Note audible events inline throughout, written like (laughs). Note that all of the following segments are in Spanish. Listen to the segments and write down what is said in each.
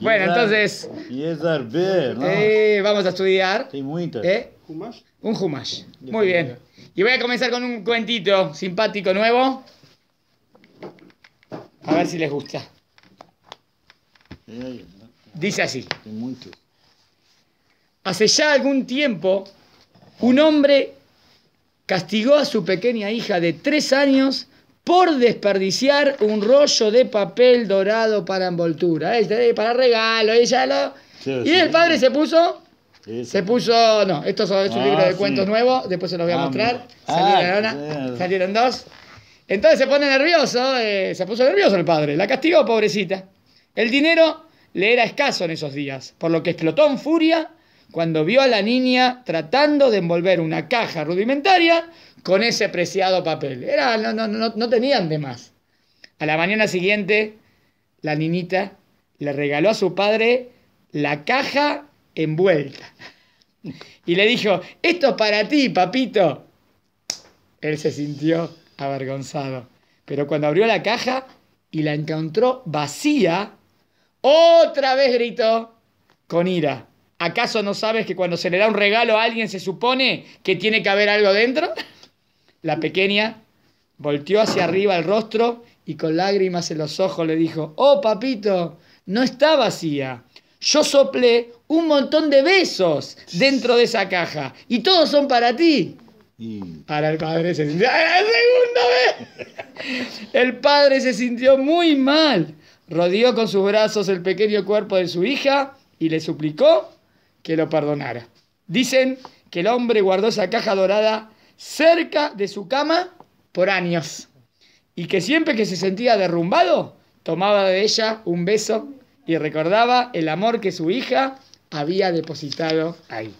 Bueno, entonces. Eh, vamos a estudiar. Eh, un Humash. Muy bien. Y voy a comenzar con un cuentito simpático nuevo. A ver si les gusta. Dice así. Hace ya algún tiempo, un hombre castigó a su pequeña hija de tres años por desperdiciar un rollo de papel dorado para envoltura, eh, para regalo, ella lo... y el padre se puso... se puso, no, esto es un ah, libro de cuentos nuevo, después se los voy a ah, mostrar. Ah, Salieron, dos. Entonces se pone nervioso, eh, se puso nervioso el padre, la castigó, pobrecita. El dinero le era escaso en esos días, por lo que explotó en furia cuando vio a la niña tratando de envolver una caja rudimentaria con ese preciado papel. Era, no, no, no, no tenían de más. A la mañana siguiente, la niñita le regaló a su padre la caja envuelta. Y le dijo, esto es para ti, papito. Él se sintió avergonzado. Pero cuando abrió la caja y la encontró vacía, otra vez gritó con ira. ¿Acaso no sabes que cuando se le da un regalo a alguien se supone que tiene que haber algo dentro? La pequeña volteó hacia arriba el rostro y con lágrimas en los ojos le dijo, oh papito, no está vacía. Yo soplé un montón de besos dentro de esa caja y todos son para ti. Para el padre se sintió... ¡Ah, ¡La El padre se sintió muy mal. Rodeó con sus brazos el pequeño cuerpo de su hija y le suplicó que lo perdonara. Dicen que el hombre guardó esa caja dorada cerca de su cama por años y que siempre que se sentía derrumbado, tomaba de ella un beso y recordaba el amor que su hija había depositado ahí.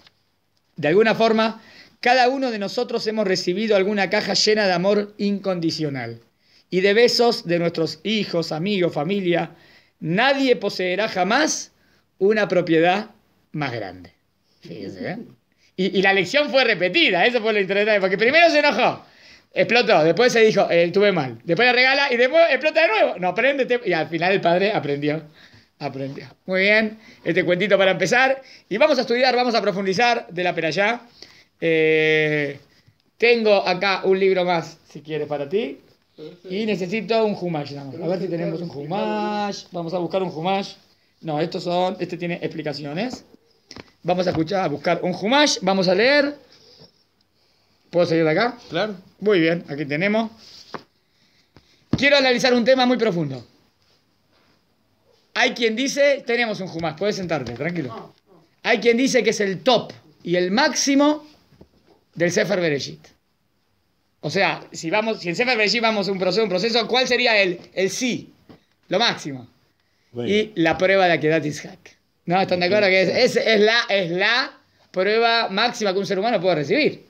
De alguna forma, cada uno de nosotros hemos recibido alguna caja llena de amor incondicional y de besos de nuestros hijos, amigos, familia. Nadie poseerá jamás una propiedad más grande. ¿eh? Y, la lección fue repetida, eso fue lo interesante, porque primero se enojó, explotó, después se dijo, eh, tuve mal, después la regala y después explota de nuevo, no aprende, y al final el padre aprendió, aprendió. Muy bien, este cuentito para empezar, y vamos a estudiar, vamos a profundizar de la pera Eh, tengo acá un libro más, si quieres, para ti. Y necesito un Jumash. A ver si tenemos un Jumash. Vamos a buscar un Jumash. No, estos son. Este tiene explicaciones. Vamos a escuchar, a buscar un Humash, vamos a leer. ¿Puedo salir de acá? Claro. Muy bien, aquí tenemos. Quiero analizar un tema muy profundo. Hay quien dice, tenemos un Jumash, puedes sentarte, tranquilo. Hay quien dice que es el top y el máximo del Sefer Bereshit. O sea, si vamos, si en Sefer Bereshit vamos a un proceso, un proceso, ¿cuál sería el, el sí? Lo máximo. Y la prueba de que Akedat hack. No, están de acuerdo que es, es, la, es la prueba máxima que un ser humano puede recibir.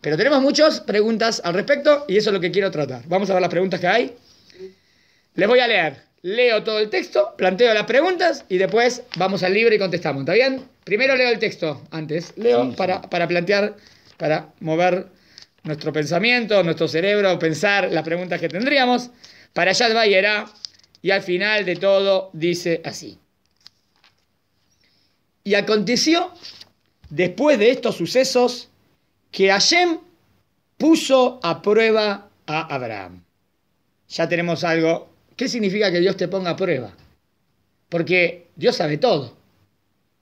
Pero tenemos muchas preguntas al respecto y eso es lo que quiero tratar. Vamos a ver las preguntas que hay. Les voy a leer. Leo todo el texto, planteo las preguntas y después vamos al libro y contestamos. ¿Está bien? Primero leo el texto antes. Leo para, para plantear, para mover nuestro pensamiento, nuestro cerebro, pensar las preguntas que tendríamos. Para allá va y al final de todo dice así. Y aconteció, después de estos sucesos, que Hashem puso a prueba a Abraham. Ya tenemos algo. ¿Qué significa que Dios te ponga a prueba? Porque Dios sabe todo.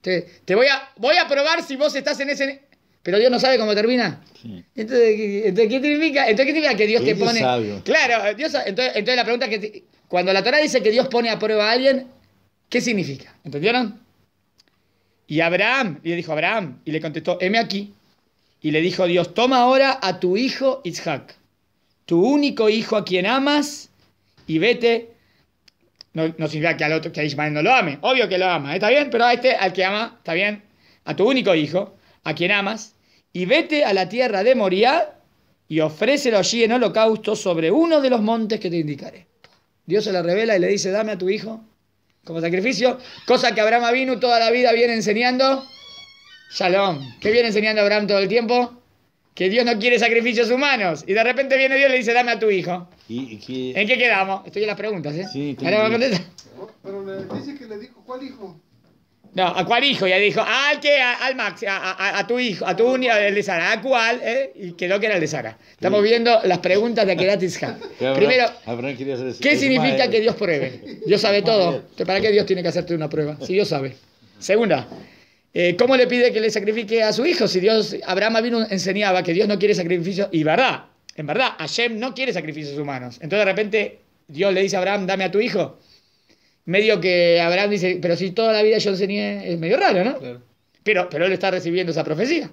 Te, voy, a, voy a probar si vos estás en ese... Pero Dios no sabe cómo termina. Entonces, ¿qué significa? que Dios te pone? Claro, entonces, la pregunta es que... Cuando la Torah dice que Dios pone a prueba a alguien, ¿qué significa? ¿Entendieron? Y Abraham, y le dijo Abraham, y le contestó, heme aquí. Y le dijo Dios, toma ahora a tu hijo Isaac, tu único hijo a quien amas, y vete. No, no significa que, al otro, que a Ismael no lo ame, obvio que lo ama, está bien, pero a este, al que ama, está bien, a tu único hijo, a quien amas, y vete a la tierra de Moriah y ofrécelo allí en holocausto sobre uno de los montes que te indicaré. Dios se le revela y le dice, dame a tu hijo como sacrificio, cosa que Abraham Avinu toda la vida viene enseñando. Shalom. ¿Qué viene enseñando Abraham todo el tiempo? Que Dios no quiere sacrificios humanos. Y de repente viene Dios y le dice, dame a tu hijo. ¿En qué quedamos? Estoy en las preguntas, ¿eh? Sí, Pero le dice que le dijo, ¿cuál hijo? No, ¿a cuál hijo? Ya dijo, al que, al Max, a, a, a tu hijo, a tu al de Sara, ¿a cuál? Eh? Y quedó que era el de Sara. Estamos viendo las preguntas de Akerat (laughs) Primero, ¿qué significa que Dios pruebe? Dios sabe (laughs) todo. ¿Para qué Dios tiene que hacerte una prueba? Si Dios sabe. Segunda, eh, ¿cómo le pide que le sacrifique a su hijo? Si Dios, Abraham vino, enseñaba que Dios no quiere sacrificios, y verdad, en verdad, Hashem no quiere sacrificios humanos. Entonces de repente Dios le dice a Abraham, dame a tu hijo medio que Abraham dice, pero si toda la vida yo enseñé, es medio raro, ¿no? Pero, pero él está recibiendo esa profecía.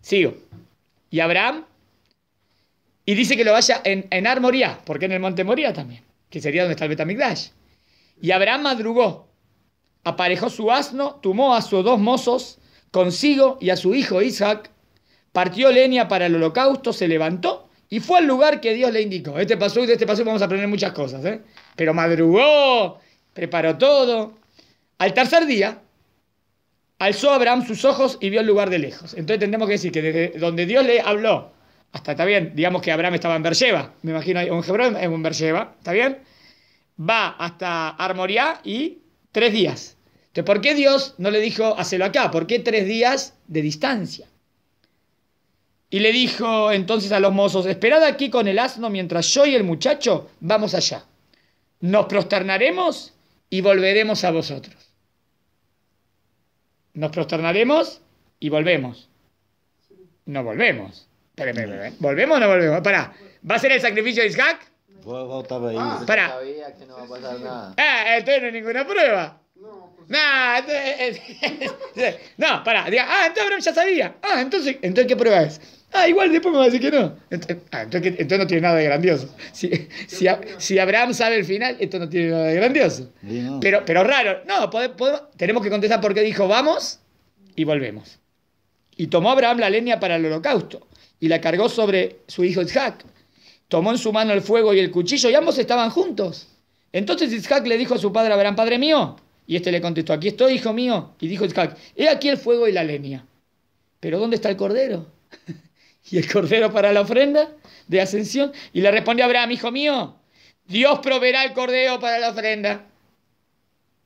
Sigo. Y Abraham, y dice que lo vaya en, en Ar porque en el monte Moría también, que sería donde está el Betamigdash. Y Abraham madrugó, aparejó su asno, tomó a sus dos mozos consigo y a su hijo Isaac, partió leña para el holocausto, se levantó y fue al lugar que Dios le indicó. Este pasó y de este paso vamos a aprender muchas cosas, ¿eh? Pero madrugó, preparó todo. Al tercer día, alzó Abraham sus ojos y vio el lugar de lejos. Entonces tendremos que decir que desde donde Dios le habló, hasta está bien, digamos que Abraham estaba en Berlleva, me imagino, en Hebrón, en Berlleva, ¿está bien? Va hasta Armoriá y tres días. Entonces, ¿por qué Dios no le dijo, hacelo acá? ¿Por qué tres días de distancia? Y le dijo entonces a los mozos, esperad aquí con el asno mientras yo y el muchacho vamos allá. Nos prosternaremos y volveremos a vosotros. Nos prosternaremos y volvemos. No volvemos. ¿Volvemos o no volvemos? Pará. ¿Va a ser el sacrificio de Isaac? Ah, Pará. no es ah, entonces ninguna prueba. No, pues no. (laughs) no, pará. ah, entonces ya sabía. Ah, entonces, entonces ¿qué prueba es? Ah, igual después me va a decir que no. Ah, entonces, no tiene nada de grandioso. Si, Abraham sabe el final, esto no tiene nada de grandioso. Pero, pero raro. No, podemos, tenemos que contestar porque dijo vamos y volvemos. Y tomó Abraham la leña para el holocausto y la cargó sobre su hijo Isaac. Tomó en su mano el fuego y el cuchillo y ambos estaban juntos. Entonces Isaac le dijo a su padre Abraham, Padre mío. Y este le contestó, aquí estoy, hijo mío. Y dijo Isaac, he aquí el fuego y la leña. Pero ¿dónde está el cordero? y el cordero para la ofrenda de ascensión. Y le respondió Abraham, hijo mío, Dios proveerá el cordero para la ofrenda.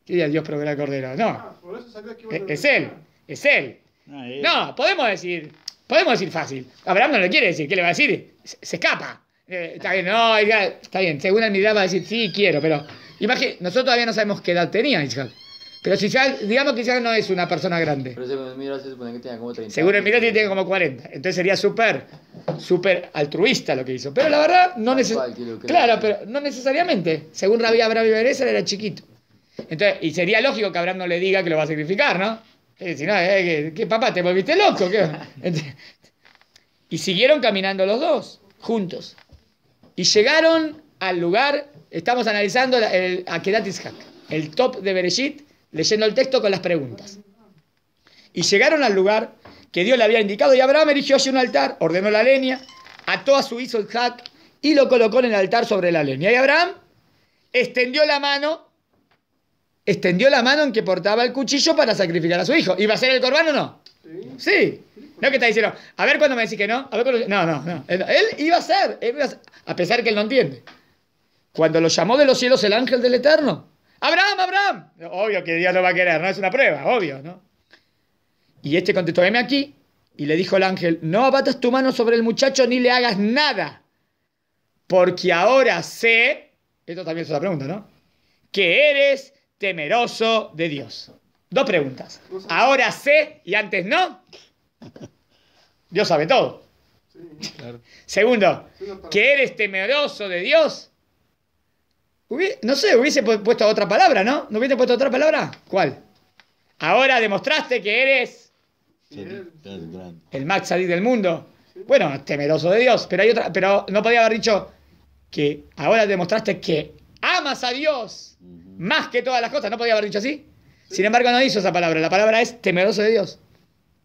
¿Qué diría Dios proveerá el cordero? No. es, él, ah, es él. No, podemos decir, podemos decir fácil. Abraham no le quiere decir, ¿qué le va a decir? Se, escapa. Eh, está bien, no, está bien, según el mirada va a decir, sí, quiero, pero imagínate, nosotros todavía no sabemos qué edad tenía Isaac. Pero si ya, digamos que ya no es una persona grande. Pero según el se supone como 30. Según tiene como 40. Entonces sería súper, súper altruista lo que hizo. Pero la verdad, no necesariamente. Claro, pero no necesariamente. Según Rabia Abraham Bereser, era chiquito. y sería lógico que Abraham no le diga que lo va a sacrificar, ¿no? Eh, si no, eh, ¿qué que, papá, te volviste loco. (laughs) y siguieron caminando los dos, juntos. Y llegaron al lugar, estamos analizando el, el Akedat el top de Bereshit, leyendo el texto con las preguntas. Y llegaron al lugar que Dios le había indicado y Abraham erigió allí un altar, ordenó la leña, ató a su hijo el jac y lo colocó en el altar sobre la leña. Y Abraham extendió la mano, extendió la mano en que portaba el cuchillo para sacrificar a su hijo. ¿Iba a ser el corbán o no? Sí. No que está diciendo, a ver cuando me dice que no, No, no, no. él iba a ser, a pesar que él no entiende. Cuando lo llamó de los cielos el ángel del Eterno, Abraham, Abraham. Obvio que Dios lo va a querer, no es una prueba, obvio, ¿no? Y este contestó, venme aquí. Y le dijo el ángel, no abatas tu mano sobre el muchacho ni le hagas nada, porque ahora sé, esto también es otra pregunta, ¿no? Que eres temeroso de Dios. Dos preguntas. Ahora sé y antes no. Dios sabe todo. Segundo, que eres temeroso de Dios no sé, hubiese puesto otra palabra, ¿no? ¿No hubiese puesto otra palabra? ¿Cuál? Ahora demostraste que eres el más salido del mundo. Bueno, temeroso de Dios, pero hay otra, pero no podía haber dicho que ahora demostraste que amas a Dios más que todas las cosas, no podía haber dicho así. Sin embargo, no hizo esa palabra, la palabra es temeroso de Dios.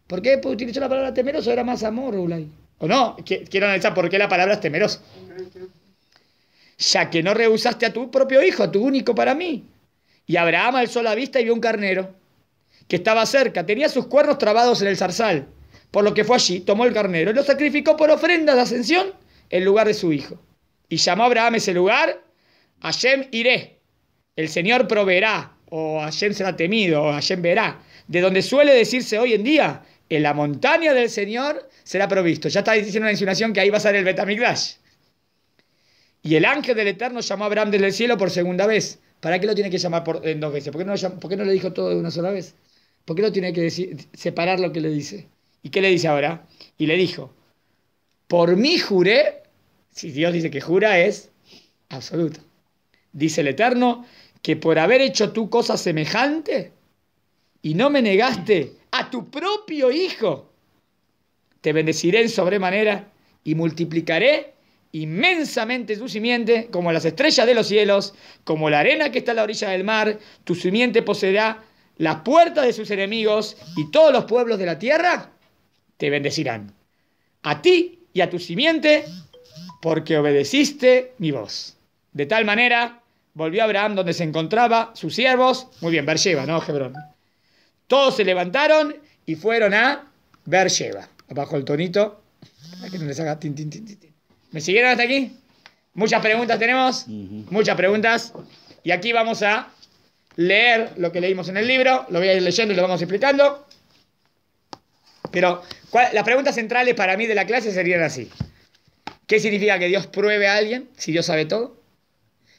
¿Por qué utilizó la palabra temeroso? Era más amor, Ulay. ¿O no? Quiero analizar por qué la palabra es temeroso ya que no rehusaste a tu propio hijo, a tu único para mí. Y Abraham alzó la vista y vio un carnero que estaba cerca, tenía sus cuernos trabados en el zarzal, por lo que fue allí, tomó el carnero y lo sacrificó por ofrenda de ascensión en lugar de su hijo. Y llamó a Abraham ese lugar, Hashem iré, el Señor proveerá, o Hashem será temido, o Hashem verá, de donde suele decirse hoy en día, en la montaña del Señor será provisto. Ya está diciendo una insinuación que ahí va a ser el Betamigdash. Y el ángel del Eterno llamó a Abraham desde el cielo por segunda vez. ¿Para qué lo tiene que llamar por, en dos veces? ¿Por qué, no, le dijo todo de una sola vez? ¿Por qué no tiene que decir, separar lo que le dice? ¿Y qué le dice ahora? Y le dijo, por mí juré, si Dios dice que jura es absoluto. Dice el Eterno, que por haber hecho tú cosa semejante y no me negaste a tu propio hijo, te bendeciré en sobremanera y multiplicaré inmensamente tu simiente, como las estrellas de los cielos, como la arena que está a la orilla del mar, tu simiente poseerá las puertas de sus enemigos y todos los pueblos de la tierra te bendecirán. A ti y a tu simiente, porque obedeciste mi voz. De tal manera, volvió Abraham donde se encontraba, sus siervos, muy bien, Beersheba, ¿no, Hebrón? Todos se levantaron y fueron a Beersheba. Abajo el tonito, para que no les haga tin, tin, tin, tin. ¿Me siguieron hasta aquí? Muchas preguntas tenemos, muchas preguntas. Y aquí vamos a leer lo que leímos en el libro, lo voy a ir leyendo y lo vamos explicando. Pero las preguntas centrales para mí de la clase serían así. ¿Qué significa que Dios pruebe a alguien si Dios sabe todo?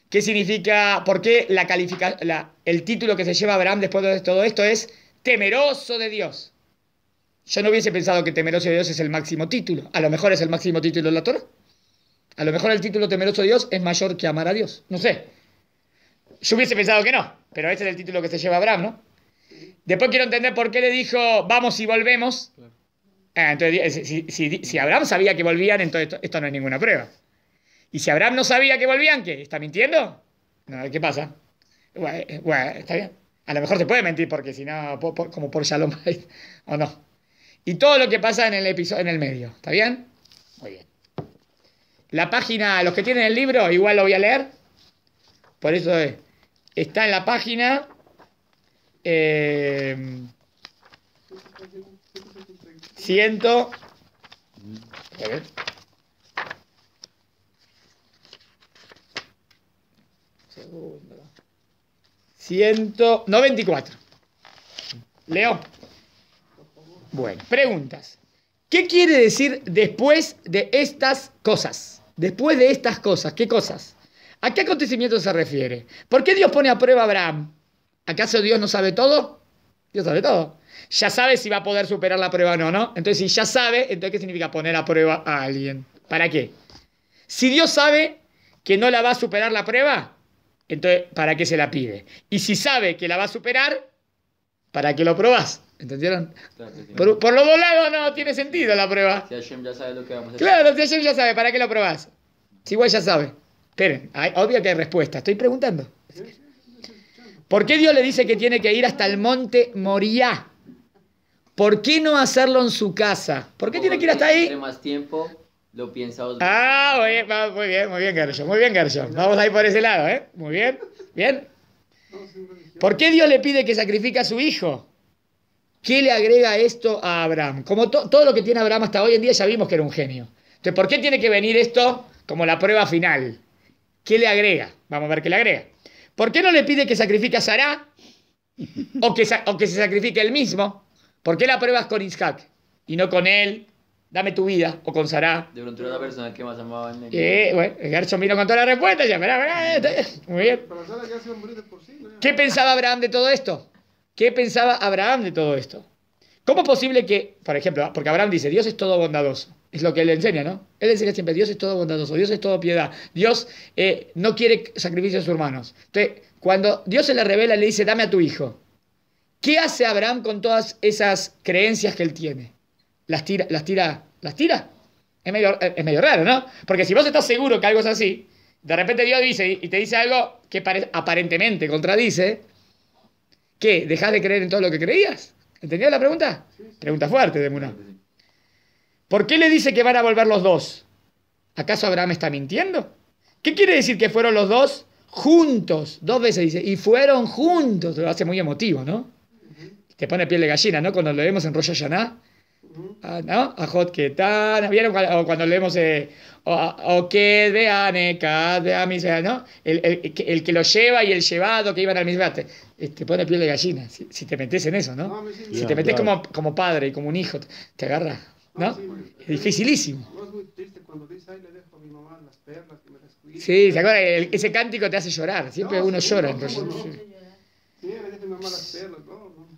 ¿Qué significa, por qué la califica, el título que se lleva Abraham después de todo esto es temeroso de Dios? Yo no hubiese pensado que temeroso de Dios es el máximo título. A lo mejor es el máximo título de la Torah. A lo mejor el título temeroso de Dios es mayor que amar a Dios. No sé. Yo hubiese pensado que no, pero ese es el título que se lleva Abraham, ¿no? Después quiero entender por qué le dijo vamos y volvemos. Ah, entonces, eh, si, Abraham sabía que volvían, entonces esto, no es ninguna prueba. Y si Abraham no sabía que volvían, ¿qué? ¿Está mintiendo? No, ¿Qué pasa? Eh, bueno, está bien. A lo mejor se puede mentir porque si no, como por Shalom (laughs) o no. Y todo lo que pasa en el episodio, en el medio, ¿está bien? Muy bien. La página, los que tienen el libro, igual lo voy a leer. Por eso eh, está en la página. Eh, ciento. A ver. 194. Leo. Bueno, preguntas. ¿Qué quiere decir después de estas cosas? Después de estas cosas, ¿qué cosas? ¿A qué acontecimiento se refiere? ¿Por qué Dios pone a prueba a Abraham? ¿Acaso Dios no sabe todo? Dios sabe todo. Ya sabe si va a poder superar la prueba o no, ¿no? Entonces, si ya sabe, entonces ¿qué significa poner a prueba a alguien? ¿Para qué? Si Dios sabe que no la va a superar la prueba, entonces, ¿para qué se la pide? Y si sabe que la va a superar, ¿para qué lo probás? ¿Entendieron? por, lo los dos lados no tiene sentido la prueba. Si Hashem ya sabe lo que vamos a hacer. Claro, si Hashem ya sabe, ¿para qué lo probás? Si igual ya sabe. Esperen, hay, obvio que hay respuesta, estoy preguntando. ¿Por qué Dios le dice que tiene que ir hasta el monte Moriah? ¿Por qué no hacerlo en su casa? ¿Por qué tiene que ir hasta ahí? más tiempo, lo Ah, muy bien, muy bien, muy bien, muy bien, Vamos ahí por ese lado, ¿eh? Muy bien, bien. ¿Por qué Dios le pide que sacrifique a su hijo? ¿Qué le agrega esto a Abraham? Como todo lo que tiene Abraham hasta hoy en día ya vimos que era un genio. Entonces, ¿por qué tiene que venir esto como la prueba final? ¿Qué le agrega? Vamos a ver qué le agrega. ¿Por qué no le pide que sacrifique a Sará? O que, se sacrifique él mismo. ¿Por qué la pruebas con Isaac y no con él? Dame tu vida o con Sarah. De pronto era una persona que más amaba el... Eh, bueno, Gerson vino con toda la respuesta. Ya, muy bien. ¿Qué pensaba Abraham de todo esto? ¿Qué pensaba Abraham de todo esto? ¿Cómo es posible que, por ejemplo, porque Abraham dice, Dios es todo bondadoso? Es lo que él enseña, ¿no? Él enseña siempre, Dios es todo bondadoso, Dios es todo piedad, Dios eh, no quiere sacrificios humanos. Entonces, cuando Dios se le revela, le dice, dame a tu hijo. ¿Qué hace Abraham con todas esas creencias que él tiene? Las tira, las tira, las tira. Es es medio raro, ¿no? Porque si vos estás seguro que algo es así, de repente Dios dice y te dice algo que aparentemente contradice, ¿Qué? ¿Dejás de creer en todo lo que creías? ¿Entendías la pregunta? Pregunta fuerte de ¿Por qué le dice que van a volver los dos? ¿Acaso Abraham está mintiendo? ¿Qué quiere decir que fueron los dos juntos? Dos veces dice, y fueron juntos. Lo hace muy emotivo, ¿no? Te pone piel de gallina, ¿no? Cuando lo vemos en Rosh Hashanah, Ah, ¿No? A hot que tan. ¿Vieron? cuando leemos. Eh, o que de de Amisea, ¿no? El, el, el, que lo lleva y el llevado que iban al mismo te, eh, te pone piel de gallina. Si, si, te metes en eso, ¿no? si te metes como, como padre y como un hijo, te agarra. ¿No? es dificilísimo. Sí, ¿se ese cántico te hace llorar. Siempre uno llora. entonces,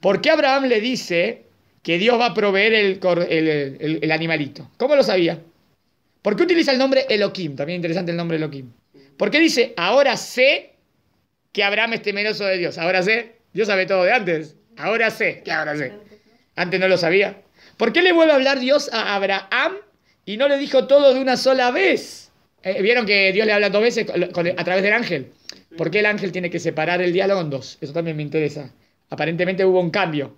¿Por qué Abraham le dice que Dios va a proveer el, animalito. ¿Cómo lo sabía? ¿Por qué utiliza el nombre Elohim? También interesante el nombre Elohim. ¿Por qué dice, ahora sé que Abraham es temeroso de Dios? Ahora sé, Dios sabe todo de antes. Ahora sé, que ahora sé. Antes no lo sabía. ¿Por qué le vuelve a hablar Dios a Abraham y no le dijo todo de una sola vez? Eh, vieron que Dios le habla dos veces a través del ángel. ¿Por qué el ángel tiene que separar el diálogo en dos? Eso también me interesa. Aparentemente hubo un cambio.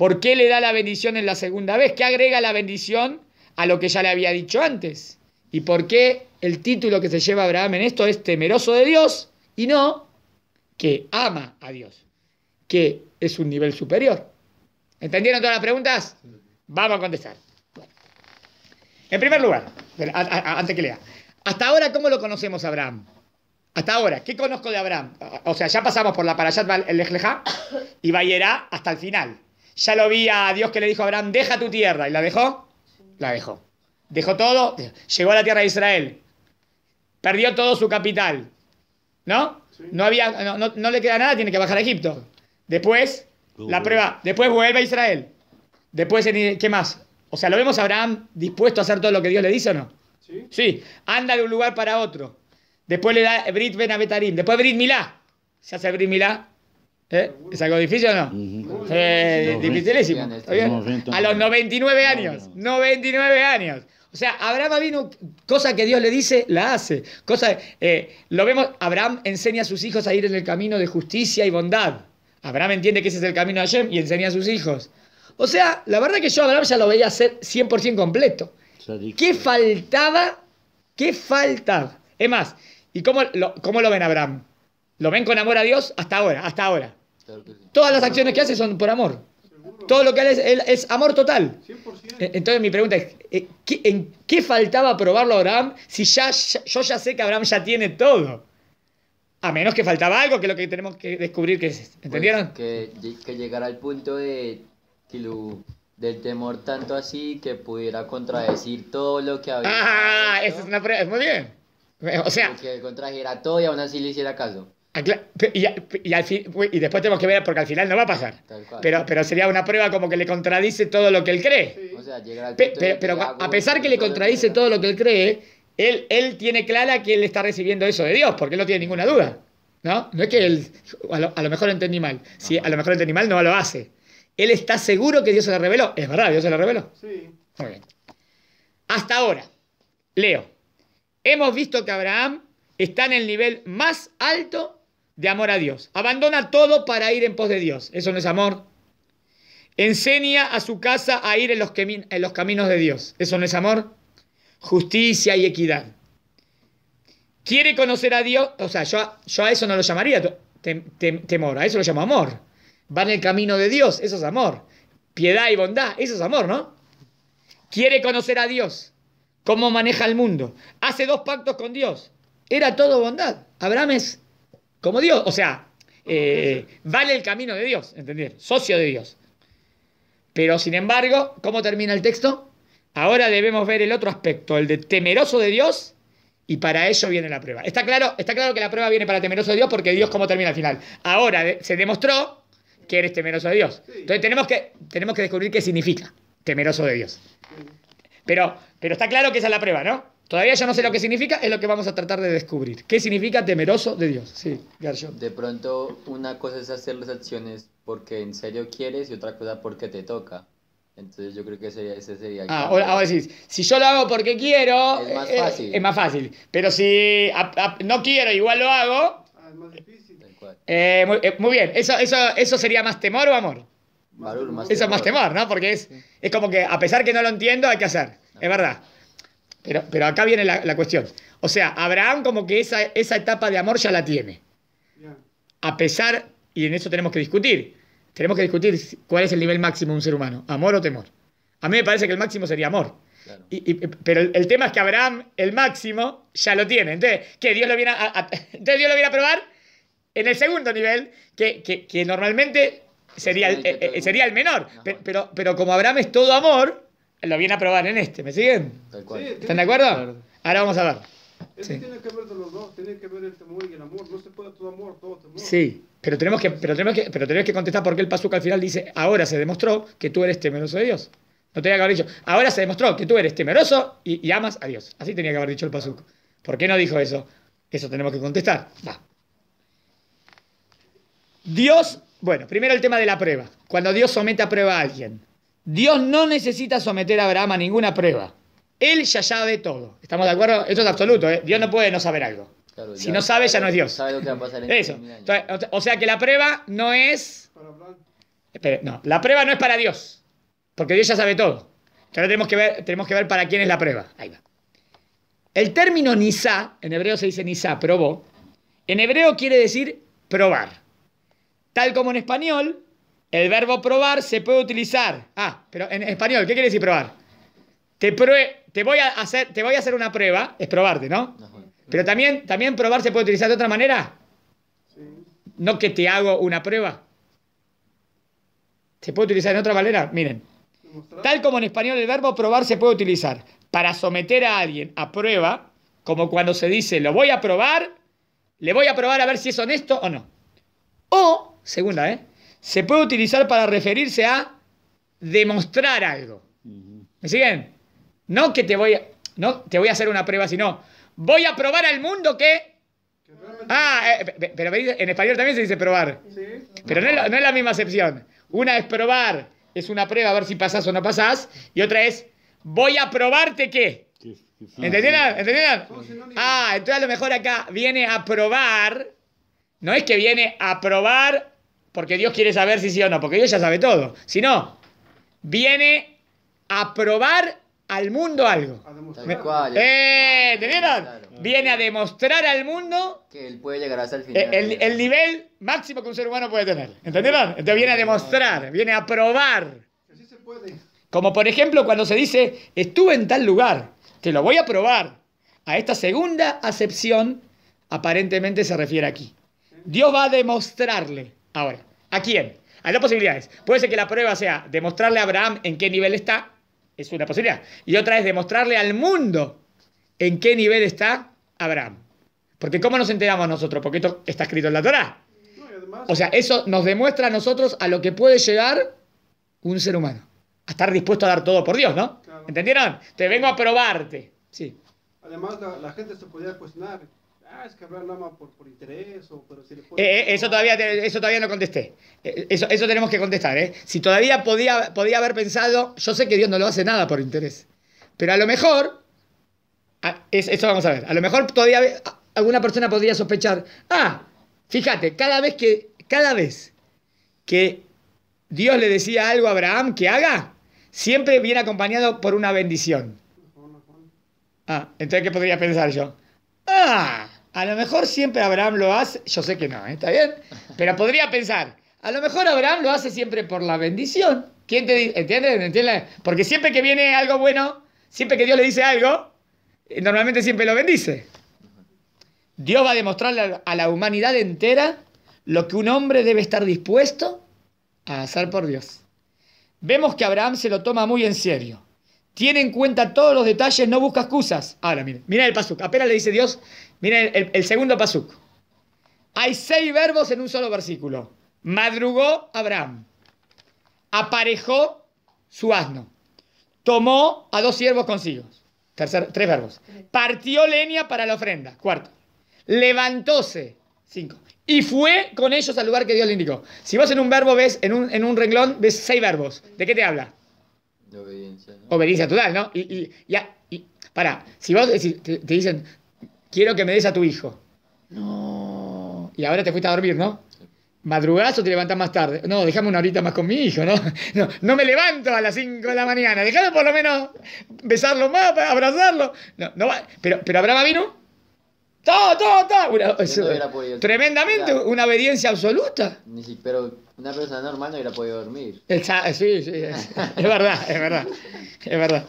¿Por qué le da la bendición en la segunda vez? ¿Qué agrega la bendición a lo que ya le había dicho antes? ¿Y por qué el título que se lleva Abraham en esto es temeroso de Dios y no que ama a Dios, que es un nivel superior? ¿Entendieron todas las preguntas? Vamos a contestar. En primer lugar, antes que lea, hasta ahora, ¿cómo lo conocemos a Abraham? Hasta ahora, ¿qué conozco de Abraham? O sea, ya pasamos por la Parashat el Lejleja y Bayerá hasta el final. Ya lo vi a Dios que le dijo a Abraham, deja tu tierra. ¿Y la dejó? La dejó. Dejó todo, llegó a la tierra de Israel. Perdió todo su capital. ¿No? No, había, no, le queda nada, tiene que bajar a Egipto. Después, la prueba, después vuelve a Israel. Después, ¿qué más? O sea, ¿lo vemos a Abraham dispuesto a hacer todo lo que Dios le dice o no? Sí. sí. Anda de un lugar para otro. Después le da Brit Ben Abetarim. Después Brit Milá. Se hace Brit Milá ¿Eh? ¿Es algo difícil o no? Uh A los 99 años. 99 años. O sea, Abraham vino, cosa que Dios le dice, la hace. Cosa, eh, lo vemos, Abraham enseña a sus hijos a ir en el camino de justicia y bondad. Abraham entiende que ese es el camino de Hashem y enseña a sus hijos. O sea, la verdad que yo a Abraham ya lo veía hacer 100% completo. ¿Qué faltaba? ¿Qué faltaba? Es más, ¿y cómo lo, lo ven Abraham? ¿Lo ven con amor a Dios? Hasta ahora, hasta ahora. Todas las acciones que hace son por amor. Todo lo que hace es, amor total. E-, entonces mi pregunta es, eh, ¿en qué faltaba probarlo Abraham si ya, yo ya sé que Abraham ya tiene todo? A menos que faltaba algo, que es lo que tenemos que descubrir ¿Entendieron? Pues que, que llegara al punto de del temor tanto así que pudiera contradecir todo lo que había. Ah, esa es una muy bien. O sea, que contrajera todo y aún así le hiciera caso. Y, después tenemos que ver, porque al final no va a pasar. Pero, pero sería una prueba como que le contradice todo lo que él cree. pero, a pesar que le contradice todo lo que él cree, él, él tiene clara que él está recibiendo eso de Dios, porque él no tiene ninguna duda. ¿No? es que él, a lo, a lo mejor entendí mal. Si a lo mejor entendí mal, no lo hace. Él está seguro que Dios se lo reveló. Es verdad, Dios se lo reveló. Sí. Muy bien. Hasta ahora, leo. Hemos visto que Abraham está en el nivel más alto de amor a Dios. Abandona todo para ir en pos de Dios. Eso no es amor. Enseña a su casa a ir en los, en los caminos de Dios. Eso no es amor. Justicia y equidad. Quiere conocer a Dios. O sea, yo, yo a eso no lo llamaría temor. A eso lo llamo amor. Va en el camino de Dios. Eso es amor. Piedad y bondad. Eso es amor, ¿no? Quiere conocer a Dios. Cómo maneja el mundo. Hace dos pactos con Dios. Era todo bondad. Abraham es como Dios, o sea, eh, vale el camino de Dios, ¿entendés? Socio de Dios. Pero sin embargo, ¿cómo termina el texto? Ahora debemos ver el otro aspecto, el de temeroso de Dios, y para ello viene la prueba. Está claro, está claro que la prueba viene para temeroso de Dios porque Dios cómo termina al final. Ahora se demostró que eres temeroso de Dios. Entonces tenemos que, tenemos que descubrir qué significa temeroso de Dios. Pero, pero está claro que esa es la prueba, ¿no? Todavía yo no sé lo que significa, es lo que vamos a tratar de descubrir. ¿Qué significa temeroso de Dios? Sí, García. De pronto, una cosa es hacer las acciones porque en serio quieres y otra cosa porque te toca. Entonces yo creo que ese, ese sería... ah, ahora, decís, si yo lo hago porque quiero... Es más eh, eh, fácil. Es, más fácil. Pero si no quiero, igual lo hago... Ah, es más difícil. Eh, muy, bien, eso, eso, ¿eso sería más temor o amor? más Eso es más temor, ¿no? Porque es, es como que a pesar que no lo entiendo, hay que hacer. Es verdad. Pero, pero acá viene la, la, cuestión. O sea, Abraham como que esa, esa etapa de amor ya la tiene. A pesar, y en eso tenemos que discutir, tenemos que discutir cuál es el nivel máximo de un ser humano, amor o temor. A mí me parece que el máximo sería amor. Y, pero el, tema es que Abraham, el máximo, ya lo tiene. Entonces, que Dios lo viene a, Dios lo viene a probar en el segundo nivel, que, que, que normalmente sería el, eh, sería el menor. pero, pero como Abraham es todo amor, lo viene a probar en este, ¿me siguen? ¿Están de acuerdo? Ahora vamos a ver. Sí. Tiene que ver de los dos, tiene que ver el temor y el amor, no se puede todo amor, todo temor. Sí, pero tenemos que, pero tenemos que, pero tenemos que contestar por qué el Pazuca al final dice, ahora se demostró que tú eres temeroso de Dios. No tenía que haber dicho, ahora se demostró que tú eres temeroso y, y amas a Dios. Así tenía que haber dicho el Pazuca. ¿Por qué no dijo eso? Eso tenemos que contestar. Va. Dios, bueno, primero el tema de la prueba. Cuando Dios somete a prueba a alguien, Dios no necesita someter a Abraham a ninguna prueba. Él ya sabe todo. ¿Estamos de acuerdo? Esto es absoluto. ¿eh? Dios no puede no saber algo. si no sabe, ya no es Dios. o sea que la prueba no es... no, la prueba no es para Dios. Porque Dios ya sabe todo. Ahora tenemos que ver, tenemos que ver para quién es la prueba. Ahí va. El término nisa en hebreo se dice nisa probó. En hebreo quiere decir probar. Tal como en español, el verbo probar se puede utilizar. Ah, pero en español, ¿qué quiere decir probar? Te, te, voy, a hacer, te voy a hacer una prueba, es probarte, ¿no? Pero también, también probar se puede utilizar de otra manera. No que te hago una prueba. Se puede utilizar de otra manera, miren. Tal como en español el verbo probar se puede utilizar para someter a alguien a prueba, como cuando se dice lo voy a probar, le voy a probar a ver si es honesto o no. O, segunda, ¿eh? se puede utilizar para referirse a demostrar algo. ¿Me siguen? No que te voy a, no te voy a hacer una prueba, sino voy a probar al mundo que... ah, eh, pero en español también se dice probar. ¿Sí? Pero no es, la misma excepción. Una es probar, es una prueba a ver si pasás o no pasás. Y otra es, voy a probarte que... ¿Entendieron? Ah, ¿Entendieron? Ah, entonces a lo mejor acá viene a probar. No es que viene a probar porque Dios quiere saber si sí o no, porque Dios ya sabe todo. Si no, viene a probar al mundo algo. Eh, ¿Entendieron? Viene a demostrar al mundo que él puede llegar hasta el e- final. El, el, nivel máximo que un ser humano puede tener. ¿Entendieron? Entonces viene a demostrar, viene a probar. Como por ejemplo cuando se dice, estuve en tal lugar, te lo voy a probar. A esta segunda acepción aparentemente se refiere aquí. Dios va a demostrarle Ahora, ¿a quién? Hay dos posibilidades. Puede ser que la prueba sea demostrarle a Abraham en qué nivel está, es una posibilidad. Y otra es demostrarle al mundo en qué nivel está Abraham. Porque ¿cómo nos enteramos nosotros? Porque esto está escrito en la Torah. O sea, eso nos demuestra a nosotros a lo que puede llegar un ser humano. A estar dispuesto a dar todo por Dios, ¿no? ¿Entendieron? Te vengo a probarte. Sí. Además, la, gente se podía cuestionar Ah, es que hablar por, interés o pero si le puede... Eh, eh, eso, todavía, eso todavía no contesté. Eh, eso, eso tenemos que contestar. ¿eh? Si todavía podía, podía haber pensado, yo sé que Dios no lo hace nada por interés. Pero a lo mejor, eso vamos a ver, a lo mejor todavía alguna persona podría sospechar, ah, fíjate, cada vez que, cada vez que Dios le decía algo a Abraham que haga, siempre viene acompañado por una bendición. Ah, entonces, ¿qué podría pensar yo? Ah, a lo mejor siempre Abraham lo hace, yo sé que no, ¿eh? ¿está bien? Pero podría pensar, a lo mejor Abraham lo hace siempre por la bendición. ¿Quién te dice? ¿Entiendes? Porque siempre que viene algo bueno, siempre que Dios le dice algo, eh, normalmente siempre lo bendice. Dios va a demostrarle a la humanidad entera lo que un hombre debe estar dispuesto a hacer por Dios. Vemos que Abraham se lo toma muy en serio. Tiene en cuenta todos los detalles, no busca excusas. Ahora, mire, mira el paso, Apenas le dice Dios, Miren el, segundo paso Hay seis verbos en un solo versículo. Madrugó Abraham. Aparejó su asno. Tomó a dos siervos consigo. tres verbos. Partió leña para la ofrenda. Cuarto. Levantóse. Cinco. Y fue con ellos al lugar que Dios le indicó. Si vos en un verbo ves, en un, en un renglón, ves seis verbos. ¿De qué te habla? De obediencia. Obediencia total, ¿no? Y, ya, y, para, si vos te dicen, quiero que me des a tu hijo. No. Y ahora te fuiste a dormir, ¿no? ¿Madrugás te levantas más tarde? No, déjame una horita más con mi hijo, ¿no? (laughs) No, me levanto a las 5 de la mañana. Déjame por lo menos besarlo más, abrazarlo. No, no va. Pero, pero Abraham vino. ¡Todo, todo, todo! tremendamente, una obediencia absoluta. Ni si, una persona normal no hubiera podido dormir. Eh, sí, sí, es, verdad, es verdad. Es verdad.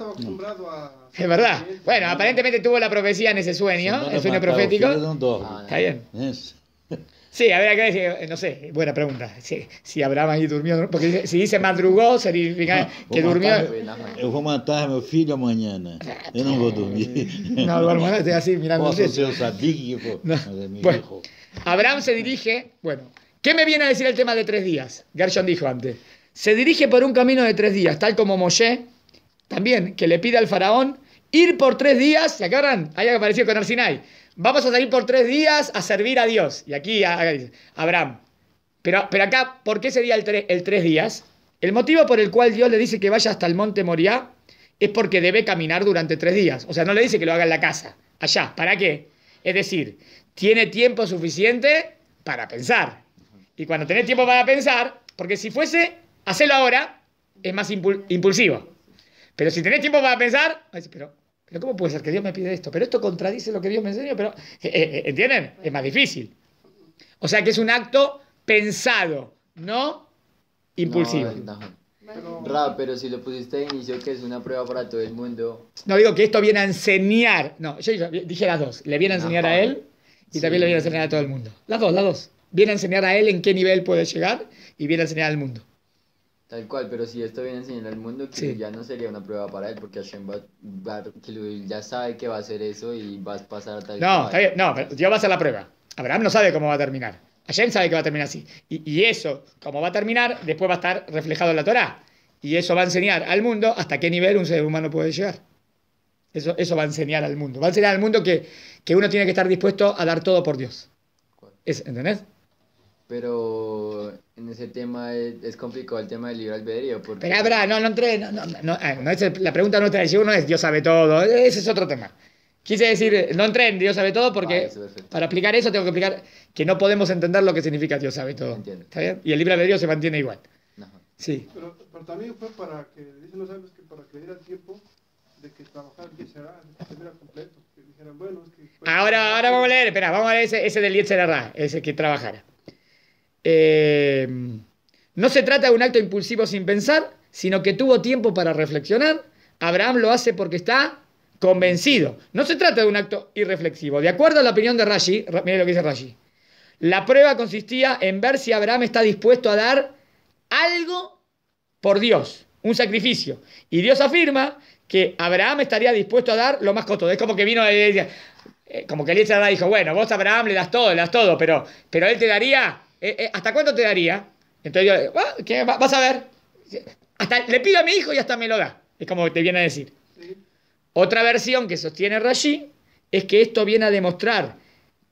a... Es verdad. Bueno, aparentemente tuvo la profecía en ese sueño, el sueño profético. Ah, Está bien. Sí, a ver, acá dice, eh, no sé, buena pregunta. Si, Abraham ahí durmió, porque si dice madrugó, significa ah, que durmió. Yo voy a matar hijo mañana. Yo no voy a dormir. No, no, estoy así mirando. no, sé si Abraham se dirige, bueno, ¿Qué me viene a decir el tema de tres días? Gershon dijo antes. Se dirige por un camino de tres días, tal como Moshe, también, que le pide al faraón ir por tres días, ¿se acuerdan? Ahí apareció con Arsinai. Vamos a salir por tres días a servir a Dios. Y aquí ah, ah, Abraham. Pero, pero acá, ¿por qué sería el, el tres días? El motivo por el cual Dios le dice que vaya hasta el monte Moriah es porque debe caminar durante tres días. O sea, no le dice que lo haga en la casa, allá. ¿Para qué? Es decir, tiene tiempo suficiente para pensar. Y cuando tenés tiempo para pensar, porque si fuese hacerlo ahora, es más impulsivo. Pero si tenés tiempo para pensar, pero, pero ¿cómo puede ser que Dios me pide esto? Pero esto contradice lo que Dios me enseñó, pero eh, eh, eh, ¿entienden? Es más difícil. O sea que es un acto pensado, no impulsivo. pero si lo pusiste de inicio, que es una prueba para todo el mundo. No digo que esto viene a enseñar. No, yo dije las dos. Le viene a enseñar a él y también le viene a enseñar a todo el mundo. Las dos, las dos viene a enseñar a él en qué nivel puede llegar y viene a enseñar al mundo. Tal cual, pero si esto viene a enseñar al mundo, ya no sería una prueba para él, porque ya sabe que va a hacer eso y va a pasar a tal. No, no, pero Dios va a la prueba. Abraham no sabe cómo va a terminar. Hashem sabe que va a terminar así. Y, eso, cómo va a terminar, después va a estar reflejado en la Torah. Y eso va a enseñar al mundo hasta qué nivel un ser humano puede llegar. Eso, eso va a enseñar al mundo. Va a enseñar al mundo que, que uno tiene que estar dispuesto a dar todo por Dios. Es, ¿Entendés? Pero en ese tema es, complicado el tema del libre albedrío. Porque... Pero, no, no No, ah, no, no, no la pregunta no trae. Si uno es Dios sabe todo, ese es otro tema. Quise decir, no entren Dios sabe todo porque ah, para explicar eso tengo que explicar que no podemos entender lo que significa Dios sabe todo. Y el libre albedrío se mantiene igual. Sí. Pero, también fue para que, dicen para que diera tiempo de que trabajar el Yetzerá, completo. dijeran, bueno, es que. Ahora, ahora vamos a leer, espera, vamos a leer ese, ese del Yetzerá, ese que trabajara. Eh, no se trata de un acto impulsivo sin pensar, sino que tuvo tiempo para reflexionar. Abraham lo hace porque está convencido. No se trata de un acto irreflexivo. De acuerdo a la opinión de Rashi, mire lo que dice Rashi. La prueba consistía en ver si Abraham está dispuesto a dar algo por Dios, un sacrificio. Y Dios afirma que Abraham estaría dispuesto a dar lo más costoso. Es como que vino eh, como que Eliezer dijo, bueno, vos Abraham le das todo, le das todo, pero, pero él te daría eh, eh, ¿hasta cuánto te daría? Entonces yo, le ah, ¿quién vas a ver. Hasta le pido a mi hijo y hasta me lo da. Es como te viene a decir. Otra versión que sostiene Rashi es que esto viene a demostrar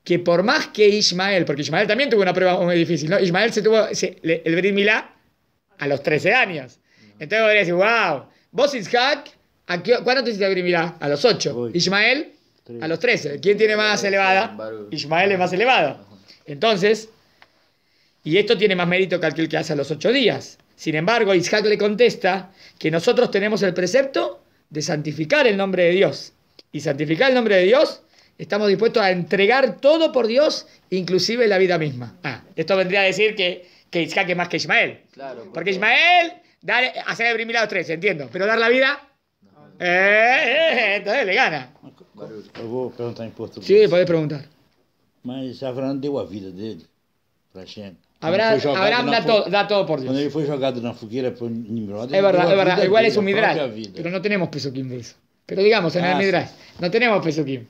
que por más que Ismael, porque Ismael también tuvo una prueba muy difícil, ¿no? Ismael se tuvo el Brit a los 13 años. Entonces vos decir, wow, vos Ishaq ¿a ¿cuándo te hiciste el Brit A los 8. Ismael, a los 13. ¿Quién tiene más elevada? Ismael es más elevado. Entonces, y esto tiene más mérito que aquel que hace los ocho días. Sin embargo, Isaac le contesta que nosotros tenemos el precepto de santificar el nombre de Dios. Y santificar el nombre de Dios, estamos dispuestos a entregar todo por Dios, inclusive la vida misma. Ah, esto vendría a decir que, que Isaac es más que Ismael. Claro, porque... ismael Ismael, dar, hacer a primer tres, entiendo. Pero dar la vida, eh, eh, entonces le gana. Sí, preguntar preguntar. preguntar deu a vida dele para Abraham, da, todo, da, todo, por Dios. Cuando verdad, es jogado na fogueira por Nimrod. es verdad, es verdad. Igual es un Midrash. Pero no tenemos Pesukim de eso. Pero digamos, en el ah, Midrash, no tenemos Pesukim.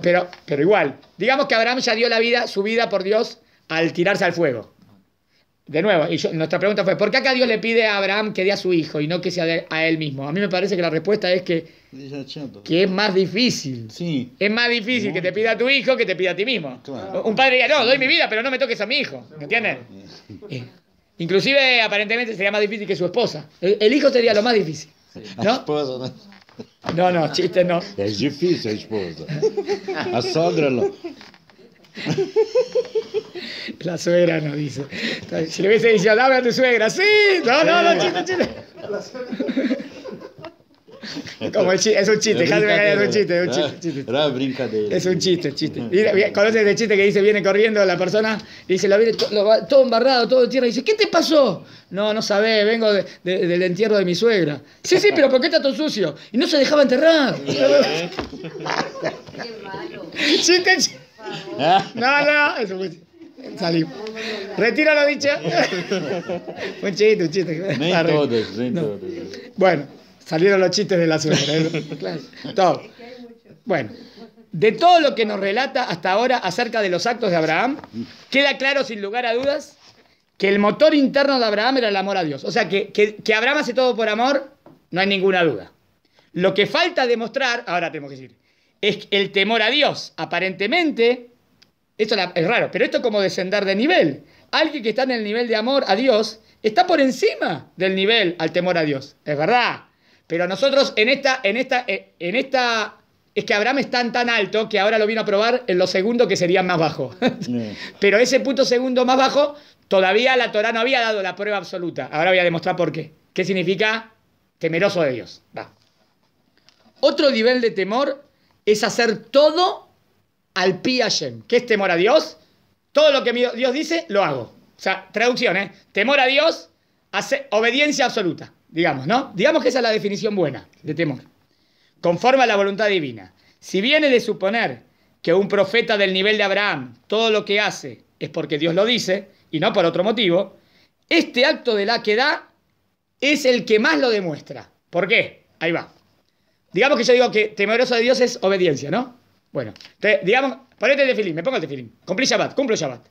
pero, pero igual, digamos que Abraham ya dio la vida, su vida por Dios al tirarse al fuego. De nuevo, y nuestra pregunta fue, ¿por qué acá Dios le pide a Abraham que dé a su hijo y no que sea a él mismo? A mí me parece que la respuesta es que que es más difícil. Sí. Es más difícil que te pida a tu hijo que te pida a ti mismo. Un padre diría, no, doy mi vida, pero no me toques a mi hijo. ¿Me entiendes? Eh, inclusive, aparentemente, sería más difícil que su esposa. El hijo sería lo más difícil. ¿No? Esposa, ¿no? no, no, chiste no. Es difícil, esposa. A sogra La suegra no dice. Si le hubiese dicho, dame a tu suegra, sí. No, no, no, chiste, chiste. La suegra. Como es un chiste, es un chiste, es un chiste, Es un chiste, chiste. ¿Conoces el chiste que dice, viene corriendo la persona, dice, lo viene todo embarrado, todo en tierra, y dice, ¿qué te pasó? No, no sabés, vengo del entierro de mi suegra. Sí, sí, pero ¿por qué está todo sucio? Y no se dejaba enterrar. Qué (laughs) malo. ¿eh? (laughs) Chiste, chiste. (laughs) No, no, salí Retiro salimos. retira la un chiste, un chiste. todos, todos. Bueno. Salieron los chistes de la suegra. ¿eh? (laughs) Todo. Bueno, de todo lo que nos relata hasta ahora acerca de los actos de Abraham, queda claro sin lugar a dudas que el motor interno de Abraham era el amor a Dios. O sea, que, Abraham hace todo por amor, no hay ninguna duda. Lo que falta demostrar, ahora tenemos que decir, es el temor a Dios. Aparentemente, esto es raro, pero esto es como descender de nivel. Alguien que está en el nivel de amor a Dios está por encima del nivel al temor a Dios. Es verdad. Pero nosotros en esta, en esta, eh, en esta, es que Abraham es tan tan alto que ahora lo vino a probar en lo segundo que sería más bajo. (laughs) Pero ese punto segundo más bajo, todavía la Torah no había dado la prueba absoluta. Ahora voy a demostrar por qué. ¿Qué significa temeroso de Dios? Va. Otro nivel de temor es hacer todo al pi Hashem. ¿Qué es temor a Dios? Todo lo que Dios dice, lo hago. O sea, traducción, ¿eh? Temor a Dios, hace obediencia absoluta digamos, ¿no? Digamos que esa es la definición buena de temor. Conforme a la voluntad divina. Si viene de suponer que un profeta del nivel de Abraham, todo lo que hace es porque Dios lo dice y no por otro motivo, este acto de la que da es el que más lo demuestra. ¿Por qué? Ahí va. Digamos que yo digo que temeroso de Dios es obediencia, ¿no? Bueno, te, digamos, ponete el tefilín, me pongo el tefilín. Cumplí Shabbat, cumplo Shabbat.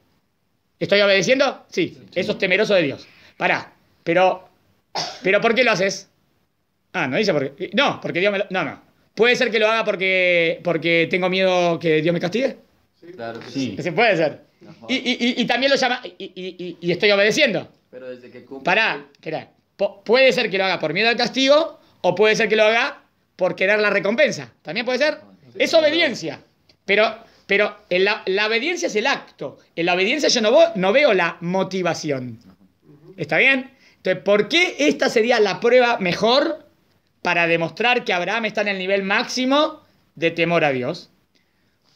¿Estoy obedeciendo? Sí, eso es temeroso de Dios. Pará, pero ¿Pero por qué lo haces? Ah, no dice porque. No, porque Dios me lo. No, no. ¿Puede ser que lo haga porque, porque tengo miedo que Dios me castigue? Sí, claro sí. sí. puede ser. y, y, y, también lo llama. Y, y, estoy obedeciendo. Pero desde que cumple. Pará, pará. Puede ser que lo haga por miedo al castigo o puede ser que lo haga por querer la recompensa. También puede ser. es obediencia. Pero, pero la, la, obediencia es el acto. En la obediencia yo no, no veo la motivación. ¿Está bien? Entonces, ¿por qué esta sería la prueba mejor para demostrar que Abraham está en el nivel máximo de temor a Dios?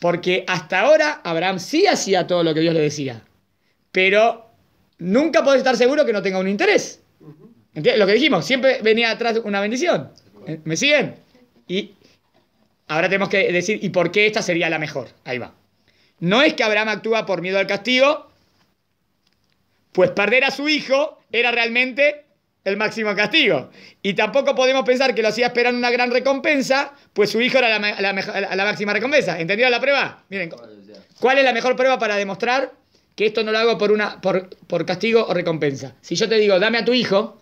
Porque hasta ahora Abraham sí hacía todo lo que Dios le decía, pero nunca puede estar seguro que no tenga un interés. ¿Entiendes? Lo que dijimos, siempre venía atrás una bendición. ¿Eh? ¿Me siguen? Y ahora tenemos que decir, ¿y por qué esta sería la mejor? Ahí va. No es que Abraham actúa por miedo al castigo, pues perder a su hijo era realmente el máximo castigo. Y tampoco podemos pensar que lo hacía esperando una gran recompensa, pues su hijo era la, máxima recompensa. ¿Entendieron la prueba? Miren, ¿cuál es la mejor prueba para demostrar que esto no lo hago por, una, por, por castigo o recompensa? Si yo te digo, dame a tu hijo,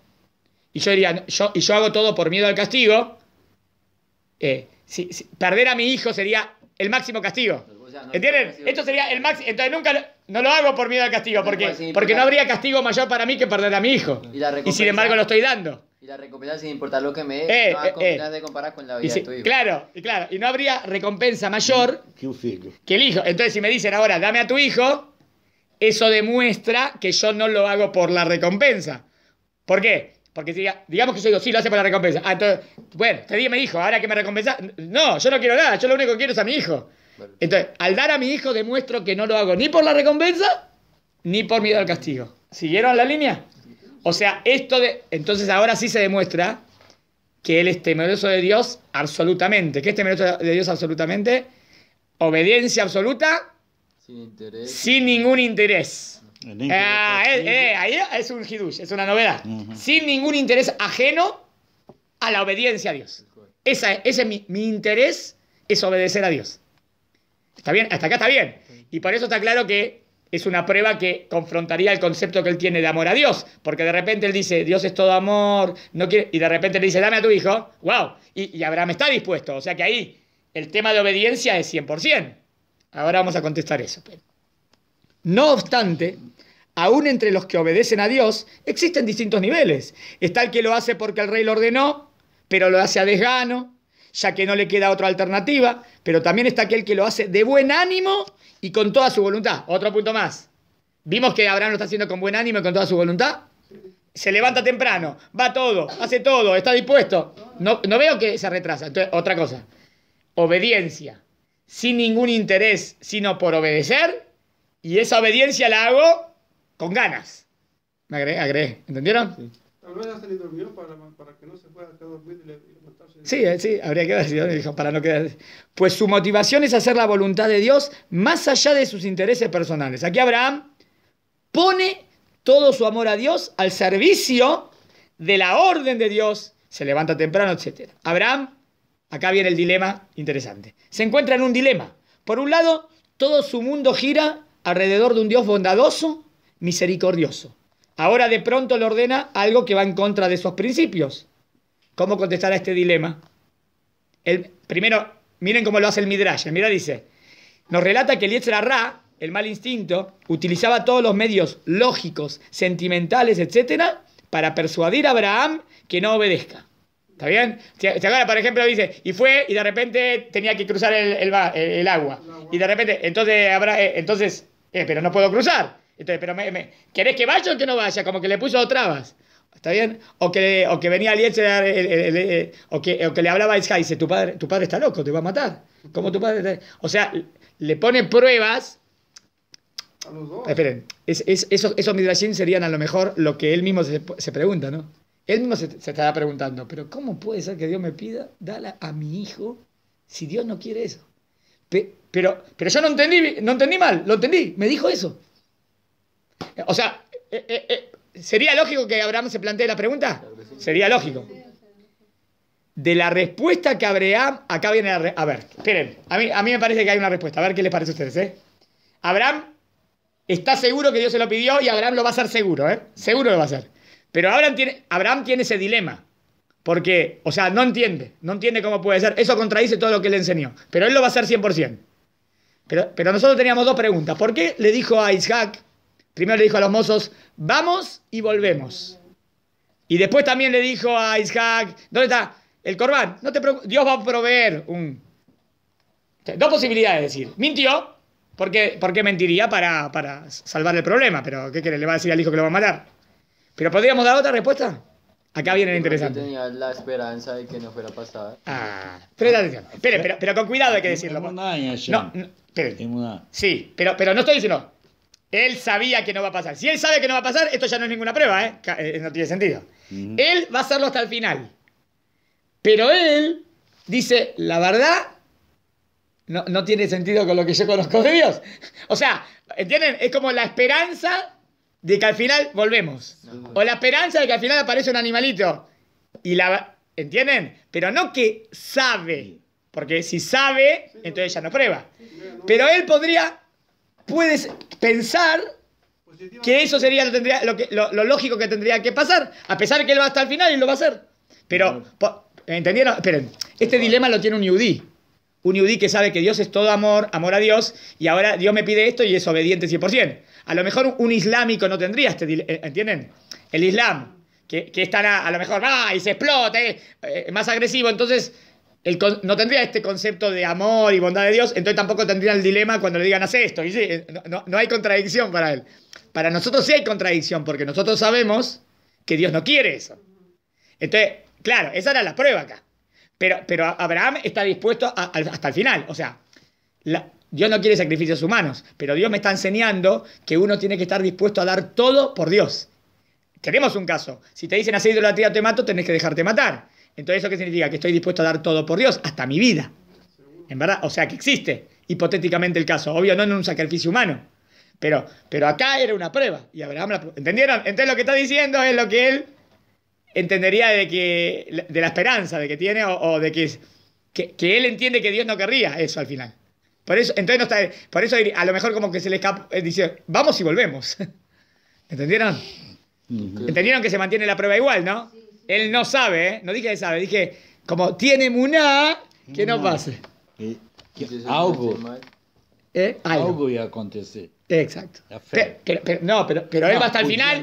y yo diría, yo, y yo hago todo por miedo al castigo, eh, perder a mi hijo sería el máximo castigo. ¿Entienden? Esto sería el máximo. Entonces nunca no lo hago por miedo al castigo, porque, porque no habría castigo mayor para mí que perder a mi hijo. Y, sin embargo lo estoy dando. Y la recompensa sin importar lo que me eh, no eh, eh. de comparar con la vida de tu hijo. Claro, y claro, y no habría recompensa mayor que el hijo. Entonces si me dicen ahora, dame a tu hijo, eso demuestra que yo no lo hago por la recompensa. ¿Por qué? Porque si, digamos que yo sí, lo hace por la recompensa. Ah, bueno, te dije a mi hijo, ahora que me recompensa. No, yo no quiero nada, yo lo único que quiero es a mi hijo. Entonces, al dar a mi hijo demuestro que no lo hago ni por la recompensa, ni por miedo al castigo. ¿Siguieron la línea? O sea, esto de... Entonces ahora sí se demuestra que él es temeroso de Dios absolutamente. ¿Qué es temeroso de Dios absolutamente? Obediencia absoluta. Sin interés. Sin ningún interés. Ah, pues, eh, eh, ahí es un hidush, es una novedad. Sin ningún interés ajeno a la obediencia a Dios. ese es mi interés, es obedecer a Dios. ¿Está bien? Hasta acá está bien. Y por eso está claro que es una prueba que confrontaría el concepto que él tiene de amor a Dios, porque de repente él dice, Dios es todo amor, no quiere, y de repente le dice, dame a tu hijo, wow, y, y Abraham está dispuesto, o sea que ahí el tema de obediencia es 100%. Ahora vamos a contestar eso. No obstante, aún entre los que obedecen a Dios existen distintos niveles. Está el que lo hace porque el rey lo ordenó, pero lo hace a desgano, ya que no le queda otra alternativa, pero también está aquel que lo hace de buen ánimo y con toda su voluntad. Otro punto más. Vimos que Abraham lo está haciendo con buen ánimo y con toda su voluntad. Se levanta temprano, va todo, hace todo, está dispuesto. No, no veo que se retrasa. Entonces, otra cosa. Obediencia, sin ningún interés, sino por obedecer. Y esa obediencia la hago con ganas. Me agregué, ¿Entendieron? para, Sí, sí, habría que ver para no quedar. Pues su motivación es hacer la voluntad de Dios más allá de sus intereses personales. Aquí Abraham pone todo su amor a Dios al servicio de la orden de Dios. Se levanta temprano, etc. Abraham, acá viene el dilema interesante. Se encuentra en un dilema. Por un lado, todo su mundo gira alrededor de un Dios bondadoso, misericordioso. Ahora de pronto le ordena algo que va en contra de sus principios. ¿Cómo contestar a este dilema? El, primero, miren cómo lo hace el Midrash. El dice, nos relata que el Ra, el mal instinto, utilizaba todos los medios lógicos, sentimentales, etc. para persuadir a Abraham que no obedezca. ¿Está bien? Se por ejemplo, dice, y fue y de repente tenía que cruzar el, agua. Y de repente, entonces, eh, entonces eh, pero no puedo cruzar. Entonces, pero me, me, ¿querés que vaya o que no vaya? Como que le puso trabas. ¿Está bien? O que, o que venía alguien o, que, o que le hablaba a Isha y dice, tu padre, tu padre está loco, te va a matar. ¿Cómo tu padre O sea, le pone pruebas. A los dos. Esperen, es, es, esos, esos midrashim serían a lo mejor lo que él mismo se, se pregunta, ¿no? Él mismo se, se estará preguntando, pero ¿cómo puede ser que Dios me pida darle a mi hijo si Dios no quiere eso? pero, pero yo no entendí, no entendí mal, lo entendí, me dijo eso. O sea, eh, eh, eh, ¿sería lógico que Abraham se plantee la pregunta? Sería lógico. De la respuesta que Abraham, acá viene la A ver, esperen, a mí, a mí me parece que hay una respuesta. A ver qué les parece a ustedes, Abraham está seguro que Dios se lo pidió y Abraham lo va a hacer seguro, ¿eh? Seguro lo va a hacer. Pero Abraham tiene, Abraham tiene ese dilema. Porque, o sea, no entiende, no entiende cómo puede ser. Eso contradice todo lo que le enseñó. Pero él lo va a hacer 100%. Pero, pero nosotros teníamos dos preguntas. ¿Por qué le dijo a Isaac Primero le dijo a los mozos, vamos y volvemos. Y después también le dijo a Isaac, ¿dónde está el corbán? No te Dios va a proveer un... dos posibilidades, de decir, mintió, porque, porque mentiría para, salvar el problema, pero ¿qué quiere? Le va a decir al hijo que lo va a matar. Pero podríamos dar otra respuesta. Acá viene lo interesante. tenía la esperanza de que no fuera pasada. Ah, pero, pero, con cuidado hay que decirlo. Pues. No, no, no. Sí, pero, pero no estoy diciendo, él sabía que no va a pasar. Si él sabe que no va a pasar, esto ya no es ninguna prueba, ¿eh? eh no tiene sentido. Él va a hacerlo hasta el final. Pero él dice, la verdad, no, tiene sentido con lo que yo conozco de Dios. O sea, ¿entienden? Es como la esperanza de que al final volvemos. O la esperanza de que al final aparece un animalito. Y la, ¿Entienden? Pero no que sabe. Porque si sabe, entonces ya no prueba. Pero él podría puedes pensar que eso sería lo, lógico que tendría que pasar, a pesar de que él va hasta el final y lo va a hacer. Pero, ¿entendieron? Esperen, este dilema lo tiene un yudí. Un yudí que sabe que Dios es todo amor, amor a Dios, y ahora Dios me pide esto y es obediente 100%. A lo mejor un islámico no tendría este dilema, eh, ¿entienden? El islam, que, que a, lo mejor, ¡ah! y se explote, es eh! eh, más agresivo. Entonces, no tendría este concepto de amor y bondad de Dios, entonces tampoco tendría el dilema cuando le digan haz esto. Y sí, eh, no, hay contradicción para él. Para nosotros sí hay contradicción, porque nosotros sabemos que Dios no quiere eso. Entonces, claro, esa era la prueba acá. Pero, pero Abraham está dispuesto hasta el final. O sea, Dios no quiere sacrificios humanos, pero Dios me está enseñando que uno tiene que estar dispuesto a dar todo por Dios. Tenemos un caso. Si te dicen haz idolatría, te mato, tenés que dejarte matar. Entonces, ¿eso qué significa? Que estoy dispuesto a dar todo por Dios, hasta mi vida. En verdad, o sea que existe hipotéticamente el caso. Obvio, no en un sacrificio humano. Pero, pero acá era una prueba. Y ¿Entendieron? Entonces lo que está diciendo es lo que él entendería de, que, de la esperanza de que tiene o, de que, que, él entiende que Dios no querría eso al final. Por eso, entonces no está, por eso a lo mejor como que se le escapa, eh, dice, vamos y volvemos. (laughs) ¿Entendieron? ¿Entendieron que se mantiene la prueba igual, no? Él no sabe, ¿eh? no dije que sabe, dije, como tiene Muná, que eh, no pase. algo. Eh, algo. algo a acontecer. Exacto. Pero, no, pero, pero él va hasta el pues final.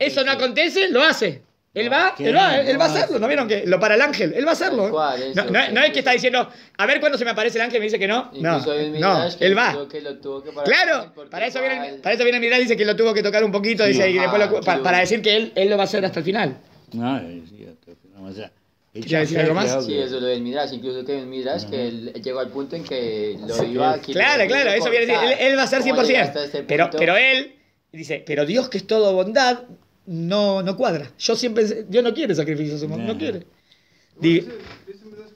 eso no acontece, lo hace. Él va, él va, él va a hacerlo, ¿no vieron que? Lo para el ángel, él va a hacerlo. No, es que está diciendo, a ver cuándo se me aparece el ángel y me dice que no. No, él va. Claro, para eso viene, para eso viene dice que lo tuvo que tocar un poquito, dice, y después para, para, decir que él, él lo va a hacer hasta el final. No, o sea, decir algo más? Sí, eso lo del Midrash, incluso que en Midrash, que llegó al punto en que lo iba a Claro, claro, eso viene a decir, él, va a ser 100%. Este pero, pero él dice, pero Dios que es todo bondad, no, no cuadra. Yo siempre, Dios no quiere sacrificios, no, no quiere.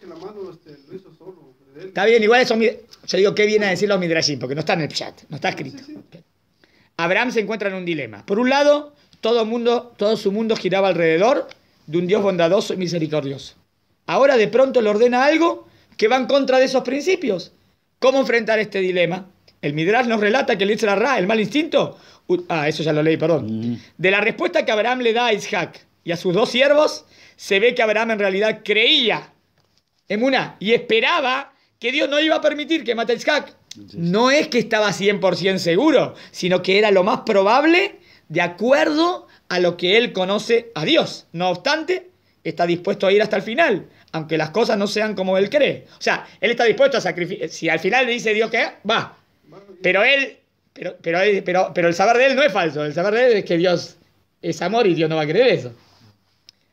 mano este, lo hizo Está bien, igual eso, yo digo, ¿qué viene a decir los Midrashim? Porque no está en el chat, no está ah, escrito. Abraham se encuentra en un dilema. Por un lado, todo, mundo, todo su mundo giraba alrededor de un Dios bondadoso y misericordioso. Ahora de pronto le ordena algo que va en contra de esos principios. ¿Cómo enfrentar este dilema? El Midrash nos relata que el Ra, el mal instinto, ah, eso ya lo leí, perdón. Mm. De la respuesta que Abraham le da a Isaac y a sus dos siervos, se ve que Abraham en realidad creía en una y esperaba que Dios no iba a permitir que mate a Isaac. No es que estaba 100% seguro, sino que era lo más probable de acuerdo a lo que él conoce a Dios. No obstante, está dispuesto a ir hasta el final, aunque las cosas no sean como él cree. O sea, él está dispuesto a sacrificar. Si al final le dice Dios que va, pero él, pero, pero, pero, el saber de él no es falso. El saber de él es que Dios es amor y Dios no va a creer eso.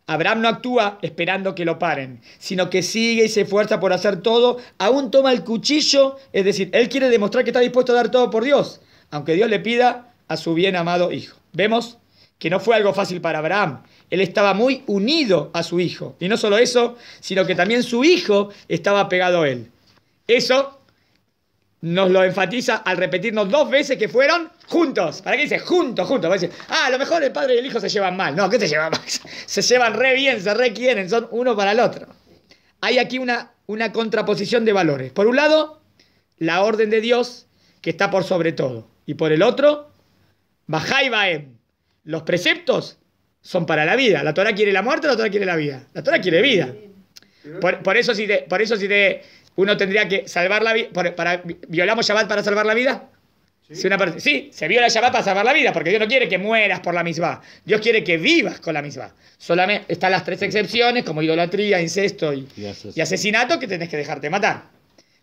Abraham no actúa esperando que lo paren, sino que sigue y se esfuerza por hacer todo, aún toma el cuchillo, es decir, él quiere demostrar que está dispuesto a dar todo por Dios, aunque Dios le pida a su bien amado hijo. Vemos que no fue algo fácil para Abraham. Él estaba muy unido a su hijo. Y no solo eso, sino que también su hijo estaba pegado a él. Eso nos lo enfatiza al repetirnos dos veces que fueron juntos. ¿Para qué dice juntos, juntos? ah, a lo mejor el padre y el hijo se llevan mal. No, ¿qué se llevan mal? (laughs) Se llevan re bien, se requieren son uno para el otro. Hay aquí una, una contraposición de valores. Por un lado, la orden de Dios, que está por sobre todo. Y por el otro, Bajai Los preceptos son para la vida. La Torah quiere la muerte, la Torah quiere la vida. La Torah quiere vida. Por, eso si por eso si te, uno tendría que salvar la vida, violamos Shabbat para salvar la vida. ¿Sí? Si se viola Shabbat para salvar la vida, porque Dios no quiere que mueras por la misma. Dios quiere que vivas con la misma. Solamente están las tres excepciones, como idolatría, incesto y, y asesinato, que tenés que dejarte matar.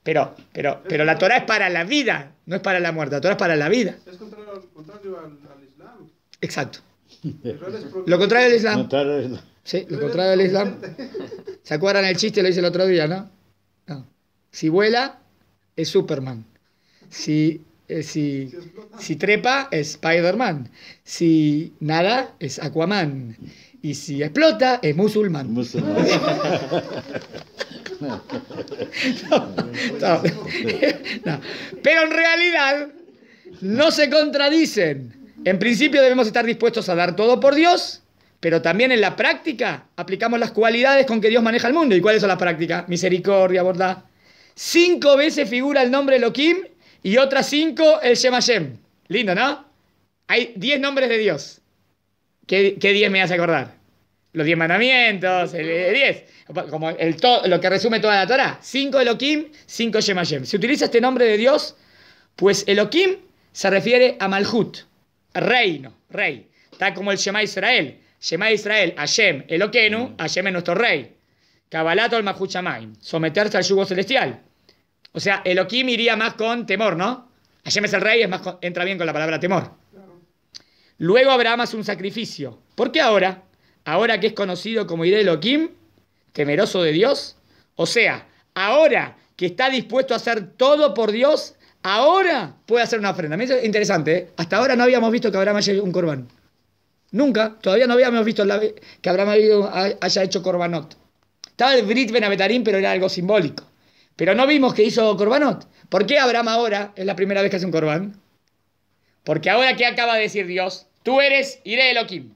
Pero, pero, pero la Torah es para la vida, no es para la muerte, la Torah es para la vida. Es contrario, al, Islam. Exacto. lo contrario al Islam. Sí, lo contrario al Islam. ¿Se acuerdan el chiste? Lo hice el otro día, ¿no? no. Si vuela, es Superman. Si, eh, si, si trepa, es Spider-Man. Si nada, es Aquaman. Y si explota, es musulmán. (laughs) Pero en realidad no se contradicen. En principio debemos estar dispuestos a dar todo por Dios, pero también en la práctica aplicamos las cualidades con que Dios maneja el mundo. ¿Y cuáles son las prácticas? Misericordia, bondad. Cinco veces figura el nombre Elohim y otras cinco el Shemashem. Lindo, ¿no? Hay diez nombres de Dios. ¿Qué, ¿Qué diez me hace acordar? Los 10 mandamientos, el, diez. Como el lo que resume toda la Torah. Cinco Elohim, cinco Yemayem. Si utiliza este nombre de Dios, pues Elohim se refiere a Malhut, reino, rey. Está como el Shema Israel. Shema Israel, Hashem, Eloquenu, mm. Hashem es nuestro rey. Kabbalat al Mahuchamaim, someterse al yugo celestial. O sea, Elohim iría más con temor, ¿no? Hashem es el rey, es más entra bien con la palabra temor. Luego Abraham hace un sacrificio. ¿Por qué ahora? Ahora que es conocido como lo temeroso de Dios. O sea, ahora que está dispuesto a hacer todo por Dios, ahora puede hacer una ofrenda. interesante, ¿eh? hasta ahora no habíamos visto que Abraham haya hecho un corbán. Nunca, todavía no habíamos visto que Abraham haya hecho corbanot. Estaba el Brit Benavetarín, pero era algo simbólico. Pero no vimos que hizo corbanot. ¿Por qué Abraham ahora es la primera vez que hace un corbán? Porque ahora que acaba de decir Dios, Tú eres Ire Elohim.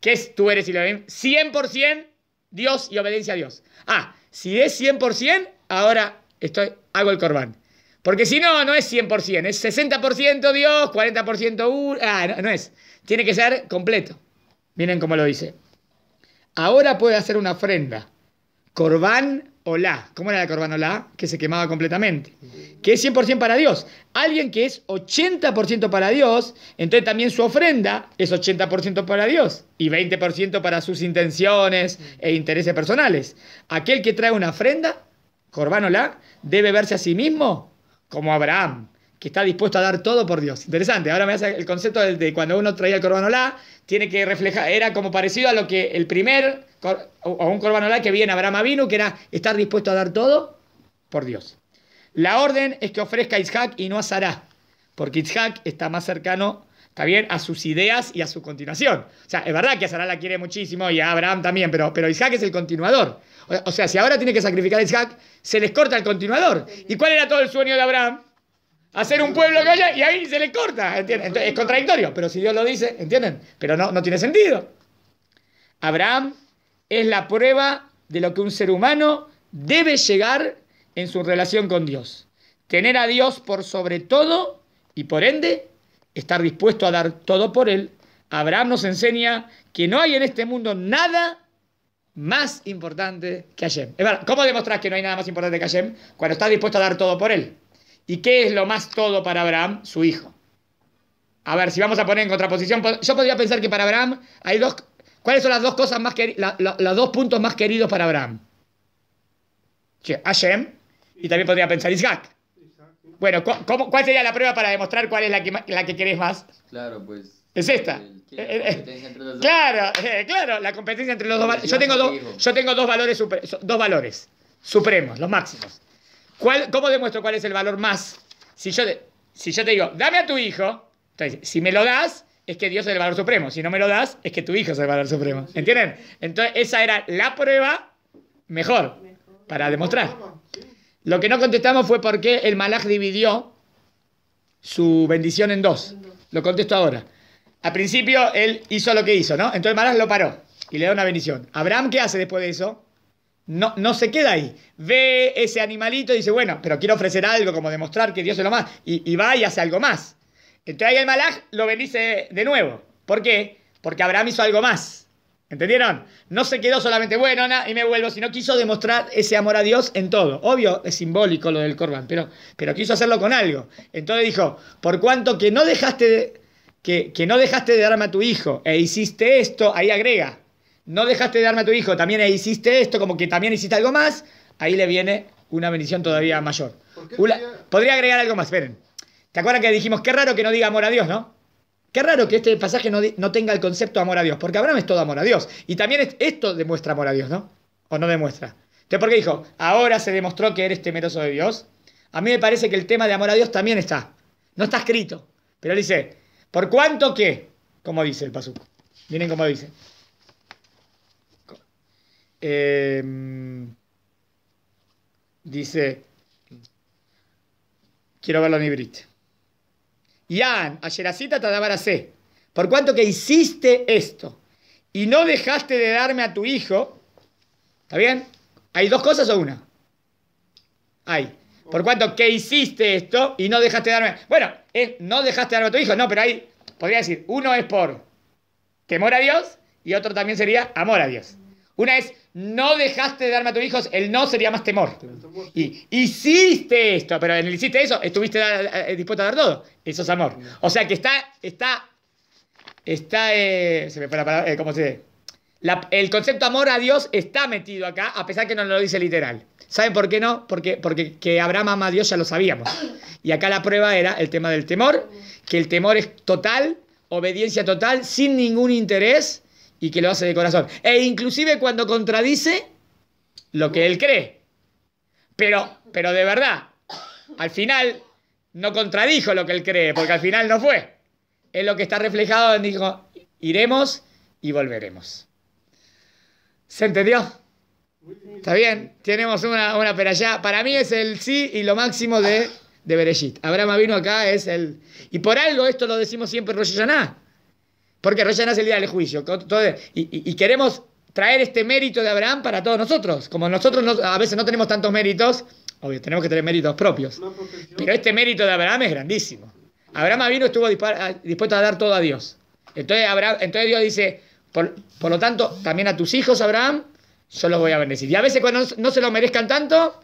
¿Qué es tú eres Ire Elohim? 100% Dios y obediencia a Dios. Ah, si es 100%, ahora estoy, hago el corbán. Porque si no, no es 100%, es 60% Dios, 40% Ah, no, es. Tiene que ser completo. Miren cómo lo dice. Ahora puede hacer una ofrenda. Corbán hola ¿Cómo era la corban olá? Que se quemaba completamente. Que es 100% para Dios. Alguien que es 80% para Dios, entonces también su ofrenda es 80% para Dios y 20% para sus intenciones e intereses personales. Aquel que trae una ofrenda, corban olá, debe verse a sí mismo como Abraham, que está dispuesto a dar todo por Dios. Interesante, ahora me hace el concepto de, cuando uno traía el corbanolá, tiene que reflejar, era como parecido a lo que el primer, o un corbanolá que viene Abraham Avinu, que era estar dispuesto a dar todo por Dios. La orden es que ofrezca a Isaac y no a Sarah, porque Isaac está más cercano está bien, a sus ideas y a su continuación. O sea, es verdad que a Sarah la quiere muchísimo y a Abraham también, pero, pero Isaac es el continuador. O, sea, si ahora tiene que sacrificar a Isaac, se les corta el continuador. ¿Y cuál era todo el sueño de Abraham? hacer un pueblo haya y ahí se le corta, es contradictorio, pero si Dios lo dice, ¿entienden? Pero no, no tiene sentido. Abraham es la prueba de lo que un ser humano debe llegar en su relación con Dios. Tener a Dios por sobre todo y por ende estar dispuesto a dar todo por Él. Abraham nos enseña que no hay en este mundo nada más importante que Hashem. ¿Cómo demostrás que no hay nada más importante que Hashem? Cuando estás dispuesto a dar todo por Él. ¿Y qué es lo más todo para Abraham? Su hijo. A ver, si vamos a poner en contraposición, yo podría pensar que para Abraham hay dos... ¿Cuáles son las dos cosas más los dos puntos más queridos para Abraham? Che, Hashem, y también podría pensar Isaac. Bueno, ¿cuál sería la prueba para demostrar cuál es la que, la querés más? Claro, pues... Es esta. Claro, eh, claro, la competencia entre los dos. Yo tengo, yo tengo dos valores supremos, los máximos. ¿Cómo demuestro cuál es el valor más? Si yo, te, digo, dame a tu hijo, entonces, si me lo das, es que Dios es el valor supremo. Si no me lo das, es que tu hijo es el valor supremo. ¿Entienden? Entonces, esa era la prueba mejor para demostrar. Lo que no contestamos fue por qué el malaj dividió su bendición en dos. Lo contesto ahora. Al principio él hizo lo que hizo, ¿no? Entonces el malaj lo paró y le da una bendición. Abraham, ¿qué hace después de eso? no, se queda ahí. Ve ese animalito y dice, bueno, pero quiero ofrecer algo, como demostrar que Dios es lo más, y, va y hace algo más. Entonces ahí el malaj lo bendice de nuevo. ¿Por qué? Porque Abraham hizo algo más. ¿Entendieron? No se quedó solamente, bueno, y me vuelvo, sino quiso demostrar ese amor a Dios en todo. Obvio, es simbólico lo del Corban, pero, pero quiso hacerlo con algo. Entonces dijo, por cuanto que no dejaste que, que no dejaste de darme a tu hijo e hiciste esto, ahí agrega, no dejaste de darme a tu hijo, también hiciste esto, como que también hiciste algo más, ahí le viene una bendición todavía mayor. podría agregar algo más, esperen. ¿Te acuerdas que dijimos, qué raro que no diga amor a Dios, no? Qué raro que este pasaje no, tenga el concepto amor a Dios, porque Abraham es todo amor a Dios. Y también esto demuestra amor a Dios, ¿no? ¿O no demuestra? Entonces, ¿por qué dijo, ahora se demostró que eres temeroso de Dios? A mí me parece que el tema de amor a Dios también está. No está escrito. Pero dice, ¿por cuánto que? Como dice el pasuco. Miren cómo dice. Em, dice, quiero verlo en Ibrit. Yan, a C por cuanto que hiciste esto y no dejaste de darme a tu hijo, ¿está bien? ¿Hay dos cosas o una? Hay. Por cuanto que hiciste esto y no dejaste de darme. Bueno, no dejaste de darme a tu hijo, no, pero ahí podría decir, uno es por temor a Dios y otro también sería amor a Dios. Una es no dejaste de darme a tus hijos, el no sería más temor. Y hiciste esto, pero en el hiciste eso, estuviste eh, eh, dispuesto a dar todo. Eso es amor. O sea que está, está, está, eh, se me fue ¿cómo se dice? el concepto amor a Dios está metido acá, a pesar que no lo dice literal. ¿Saben por qué no? Porque, porque que Abraham ama a Dios ya lo sabíamos. Y acá la prueba era el tema del temor, que el temor es total, obediencia total, sin ningún interés y que lo hace de corazón. E inclusive cuando contradice lo que él cree. Pero, pero de verdad, al final no contradijo lo que él cree, porque al final no fue. Es lo que está reflejado en dijo, iremos y volveremos. ¿Se entendió? Está bien, tenemos una, una para allá. Para mí es el sí y lo máximo de, de Berechit Abraham vino acá, es el... Y por algo esto lo decimos siempre en porque recién nace el día del juicio. y, queremos traer este mérito de Abraham para todos nosotros. Como nosotros a veces no tenemos tantos méritos, obvio, tenemos que tener méritos propios. Pero este mérito de Abraham es grandísimo. Abraham vino estuvo dispuesto a dar todo a Dios. Entonces, Abraham, entonces Dios dice, por, lo tanto, también a tus hijos, Abraham, yo los voy a bendecir. Y a veces cuando no, se lo merezcan tanto,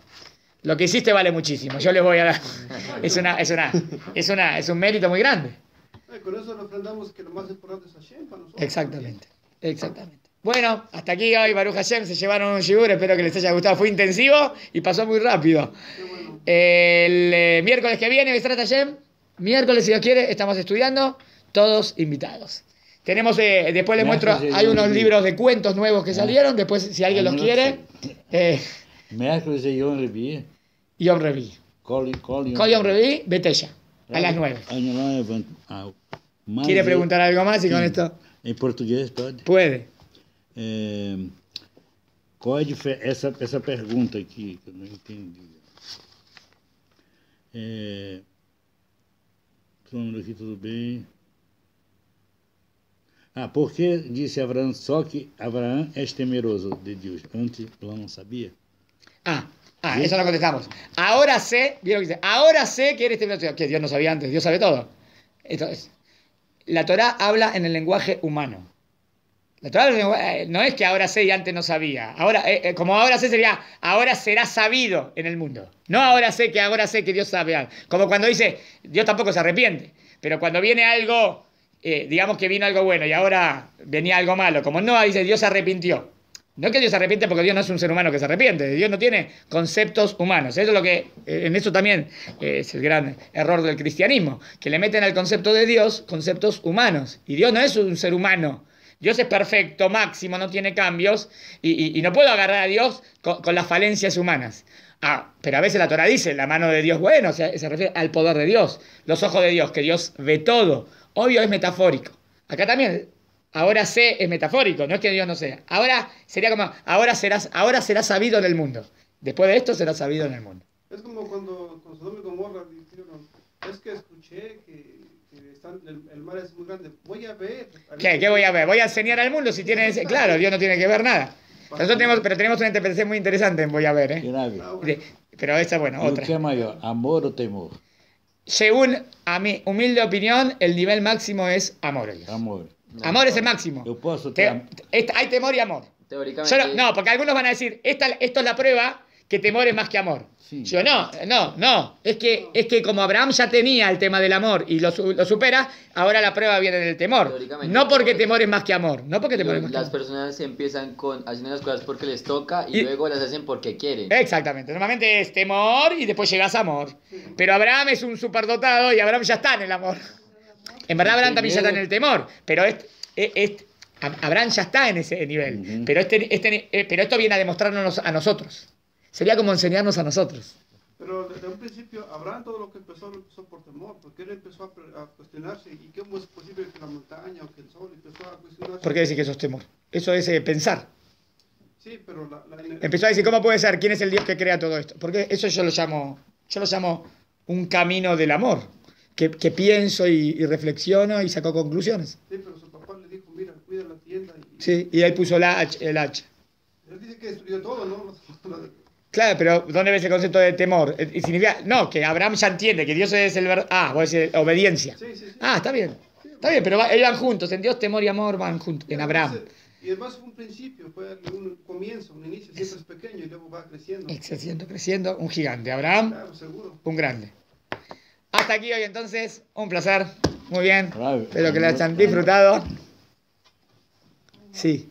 lo que hiciste vale muchísimo. Yo les voy a dar. (laughs) Es una, es una, es una, es un mérito muy grande. Eh, con eso nos aprendamos que lo más importante es Hashem para nosotros. Exactamente, exactamente. Bueno, hasta aquí hoy Baruch Hashem, se llevaron un shigur, espero que les haya gustado, fue intensivo y pasó muy rápido. El eh, miércoles que viene, Hashem, miércoles si Dios quiere, estamos estudiando, todos invitados. Tenemos, eh, después les muestro, hay unos libros de cuentos nuevos que ah. salieron, después si alguien los quiere. Miércoles de Yom Revi. Yom Revi. Col Yom Revi, Betella. A las 9. A las ¿Quiere preguntar algo más y con esto? Em português, pode? Pode. É, eh, essa, essa pergunta aqui, que eu não entendi. É, eh, aqui, tudo bem? Ah, por que disse Abraão só que Abraão é temeroso de Deus? Antes, Lã não sabia? Ah, Ah, eso no contestamos. Ahora sé, vieron que dice, ahora sé que eres que Dios no sabía antes, Dios sabe todo. Entonces, la Torá habla en el lenguaje humano. La eh, no es que ahora sé y antes no sabía. Ahora, eh, eh, como ahora sé sería, ahora será sabido en el mundo. No ahora sé que ahora sé que Dios sabe. Como cuando dice, Dios tampoco se arrepiente. Pero cuando viene algo, digamos que vino algo bueno y ahora venía algo malo. Como no, dice, Dios se arrepintió. No que Dios se arrepiente porque Dios no es un ser humano que se arrepiente. Dios no tiene conceptos humanos. Eso es lo que, eh, en eso también eh, es el gran error del cristianismo, que le meten al concepto de Dios conceptos humanos. Y Dios no es un ser humano. Dios es perfecto, máximo, no tiene cambios. Y, no puedo agarrar a Dios con, las falencias humanas. Ah, pero a veces la Torah dice, la mano de Dios, bueno, sea, se refiere al poder de Dios, los ojos de Dios, que Dios ve todo. Obvio es metafórico. Acá también ahora sé es metafórico, no es que Dios no sea. Ahora sería como, ahora serás, ahora será sabido en el mundo. Después de esto será sabido en el mundo. Es como cuando con Sodoma y Gomorra es que escuché que, el, mar es muy grande, voy a ver. ¿Qué, ¿Qué voy a ver? Voy a enseñar al mundo si tiene ese... Claro, Dios no tiene que ver nada. Nosotros tenemos, pero tenemos una interpretación muy interesante en Voy a ver, ¿eh? Ah, pero esta, bueno, otra. ¿Qué mayor, amor o temor? Según a mi humilde opinión, el nivel máximo es amor. Amor amor es el máximo. puedo hay temor y amor. Teóricamente. no, porque algunos van a decir, esto es la prueba que temor es más que amor. Yo no, no, no. Es que, es que como Abraham ya tenía el tema del amor y lo, supera, ahora la prueba viene del temor. No porque temor es más que amor. No porque temor Las personas empiezan con haciendo las cosas porque les toca y, luego las hacen porque quieren. Exactamente. Normalmente es temor y después llegas a amor. Pero Abraham es un superdotado y Abraham ya está en el amor. En verdad Abraham también ya está en el temor, pero es, Abraham ya está en ese nivel. Este, este, eh, pero, esto viene a demostrarnos a nosotros. Sería como enseñarnos a nosotros. Pero desde un principio, Abraham todo lo que empezó lo empezó por temor, porque él empezó a, a cuestionarse, ¿y cómo es posible que la montaña o que el sol empezó a cuestionarse? ¿Por qué decir que eso es temor? Eso es eh, pensar. Sí, pero Empezó a decir, ¿cómo puede ser? ¿Quién es el Dios que crea todo esto? Porque eso yo lo llamo, yo lo llamo un camino del amor que, que pienso y, y, reflexiono y saco conclusiones. Sí, pero su papá le dijo, mira, cuida la tienda. Sí, y ahí puso la, el hacha. Él dice que destruyó todo, (laughs) ¿no? Claro, pero ¿dónde ves el concepto de temor? Eh, no, que Abraham ya entiende que Dios es el verdadero, Ah, a decir obediencia. Sí, sí, sí. Ah, está bien. Está bien, pero van juntos. En Dios, temor y amor van juntos. En Abraham. Y además un principio, fue un comienzo, un inicio, siempre es pequeño y luego va creciendo. Creciendo, creciendo, un gigante. Abraham, un grande. Hasta aquí hoy entonces, un placer, muy bien, espero que lo hayan disfrutado. Sí.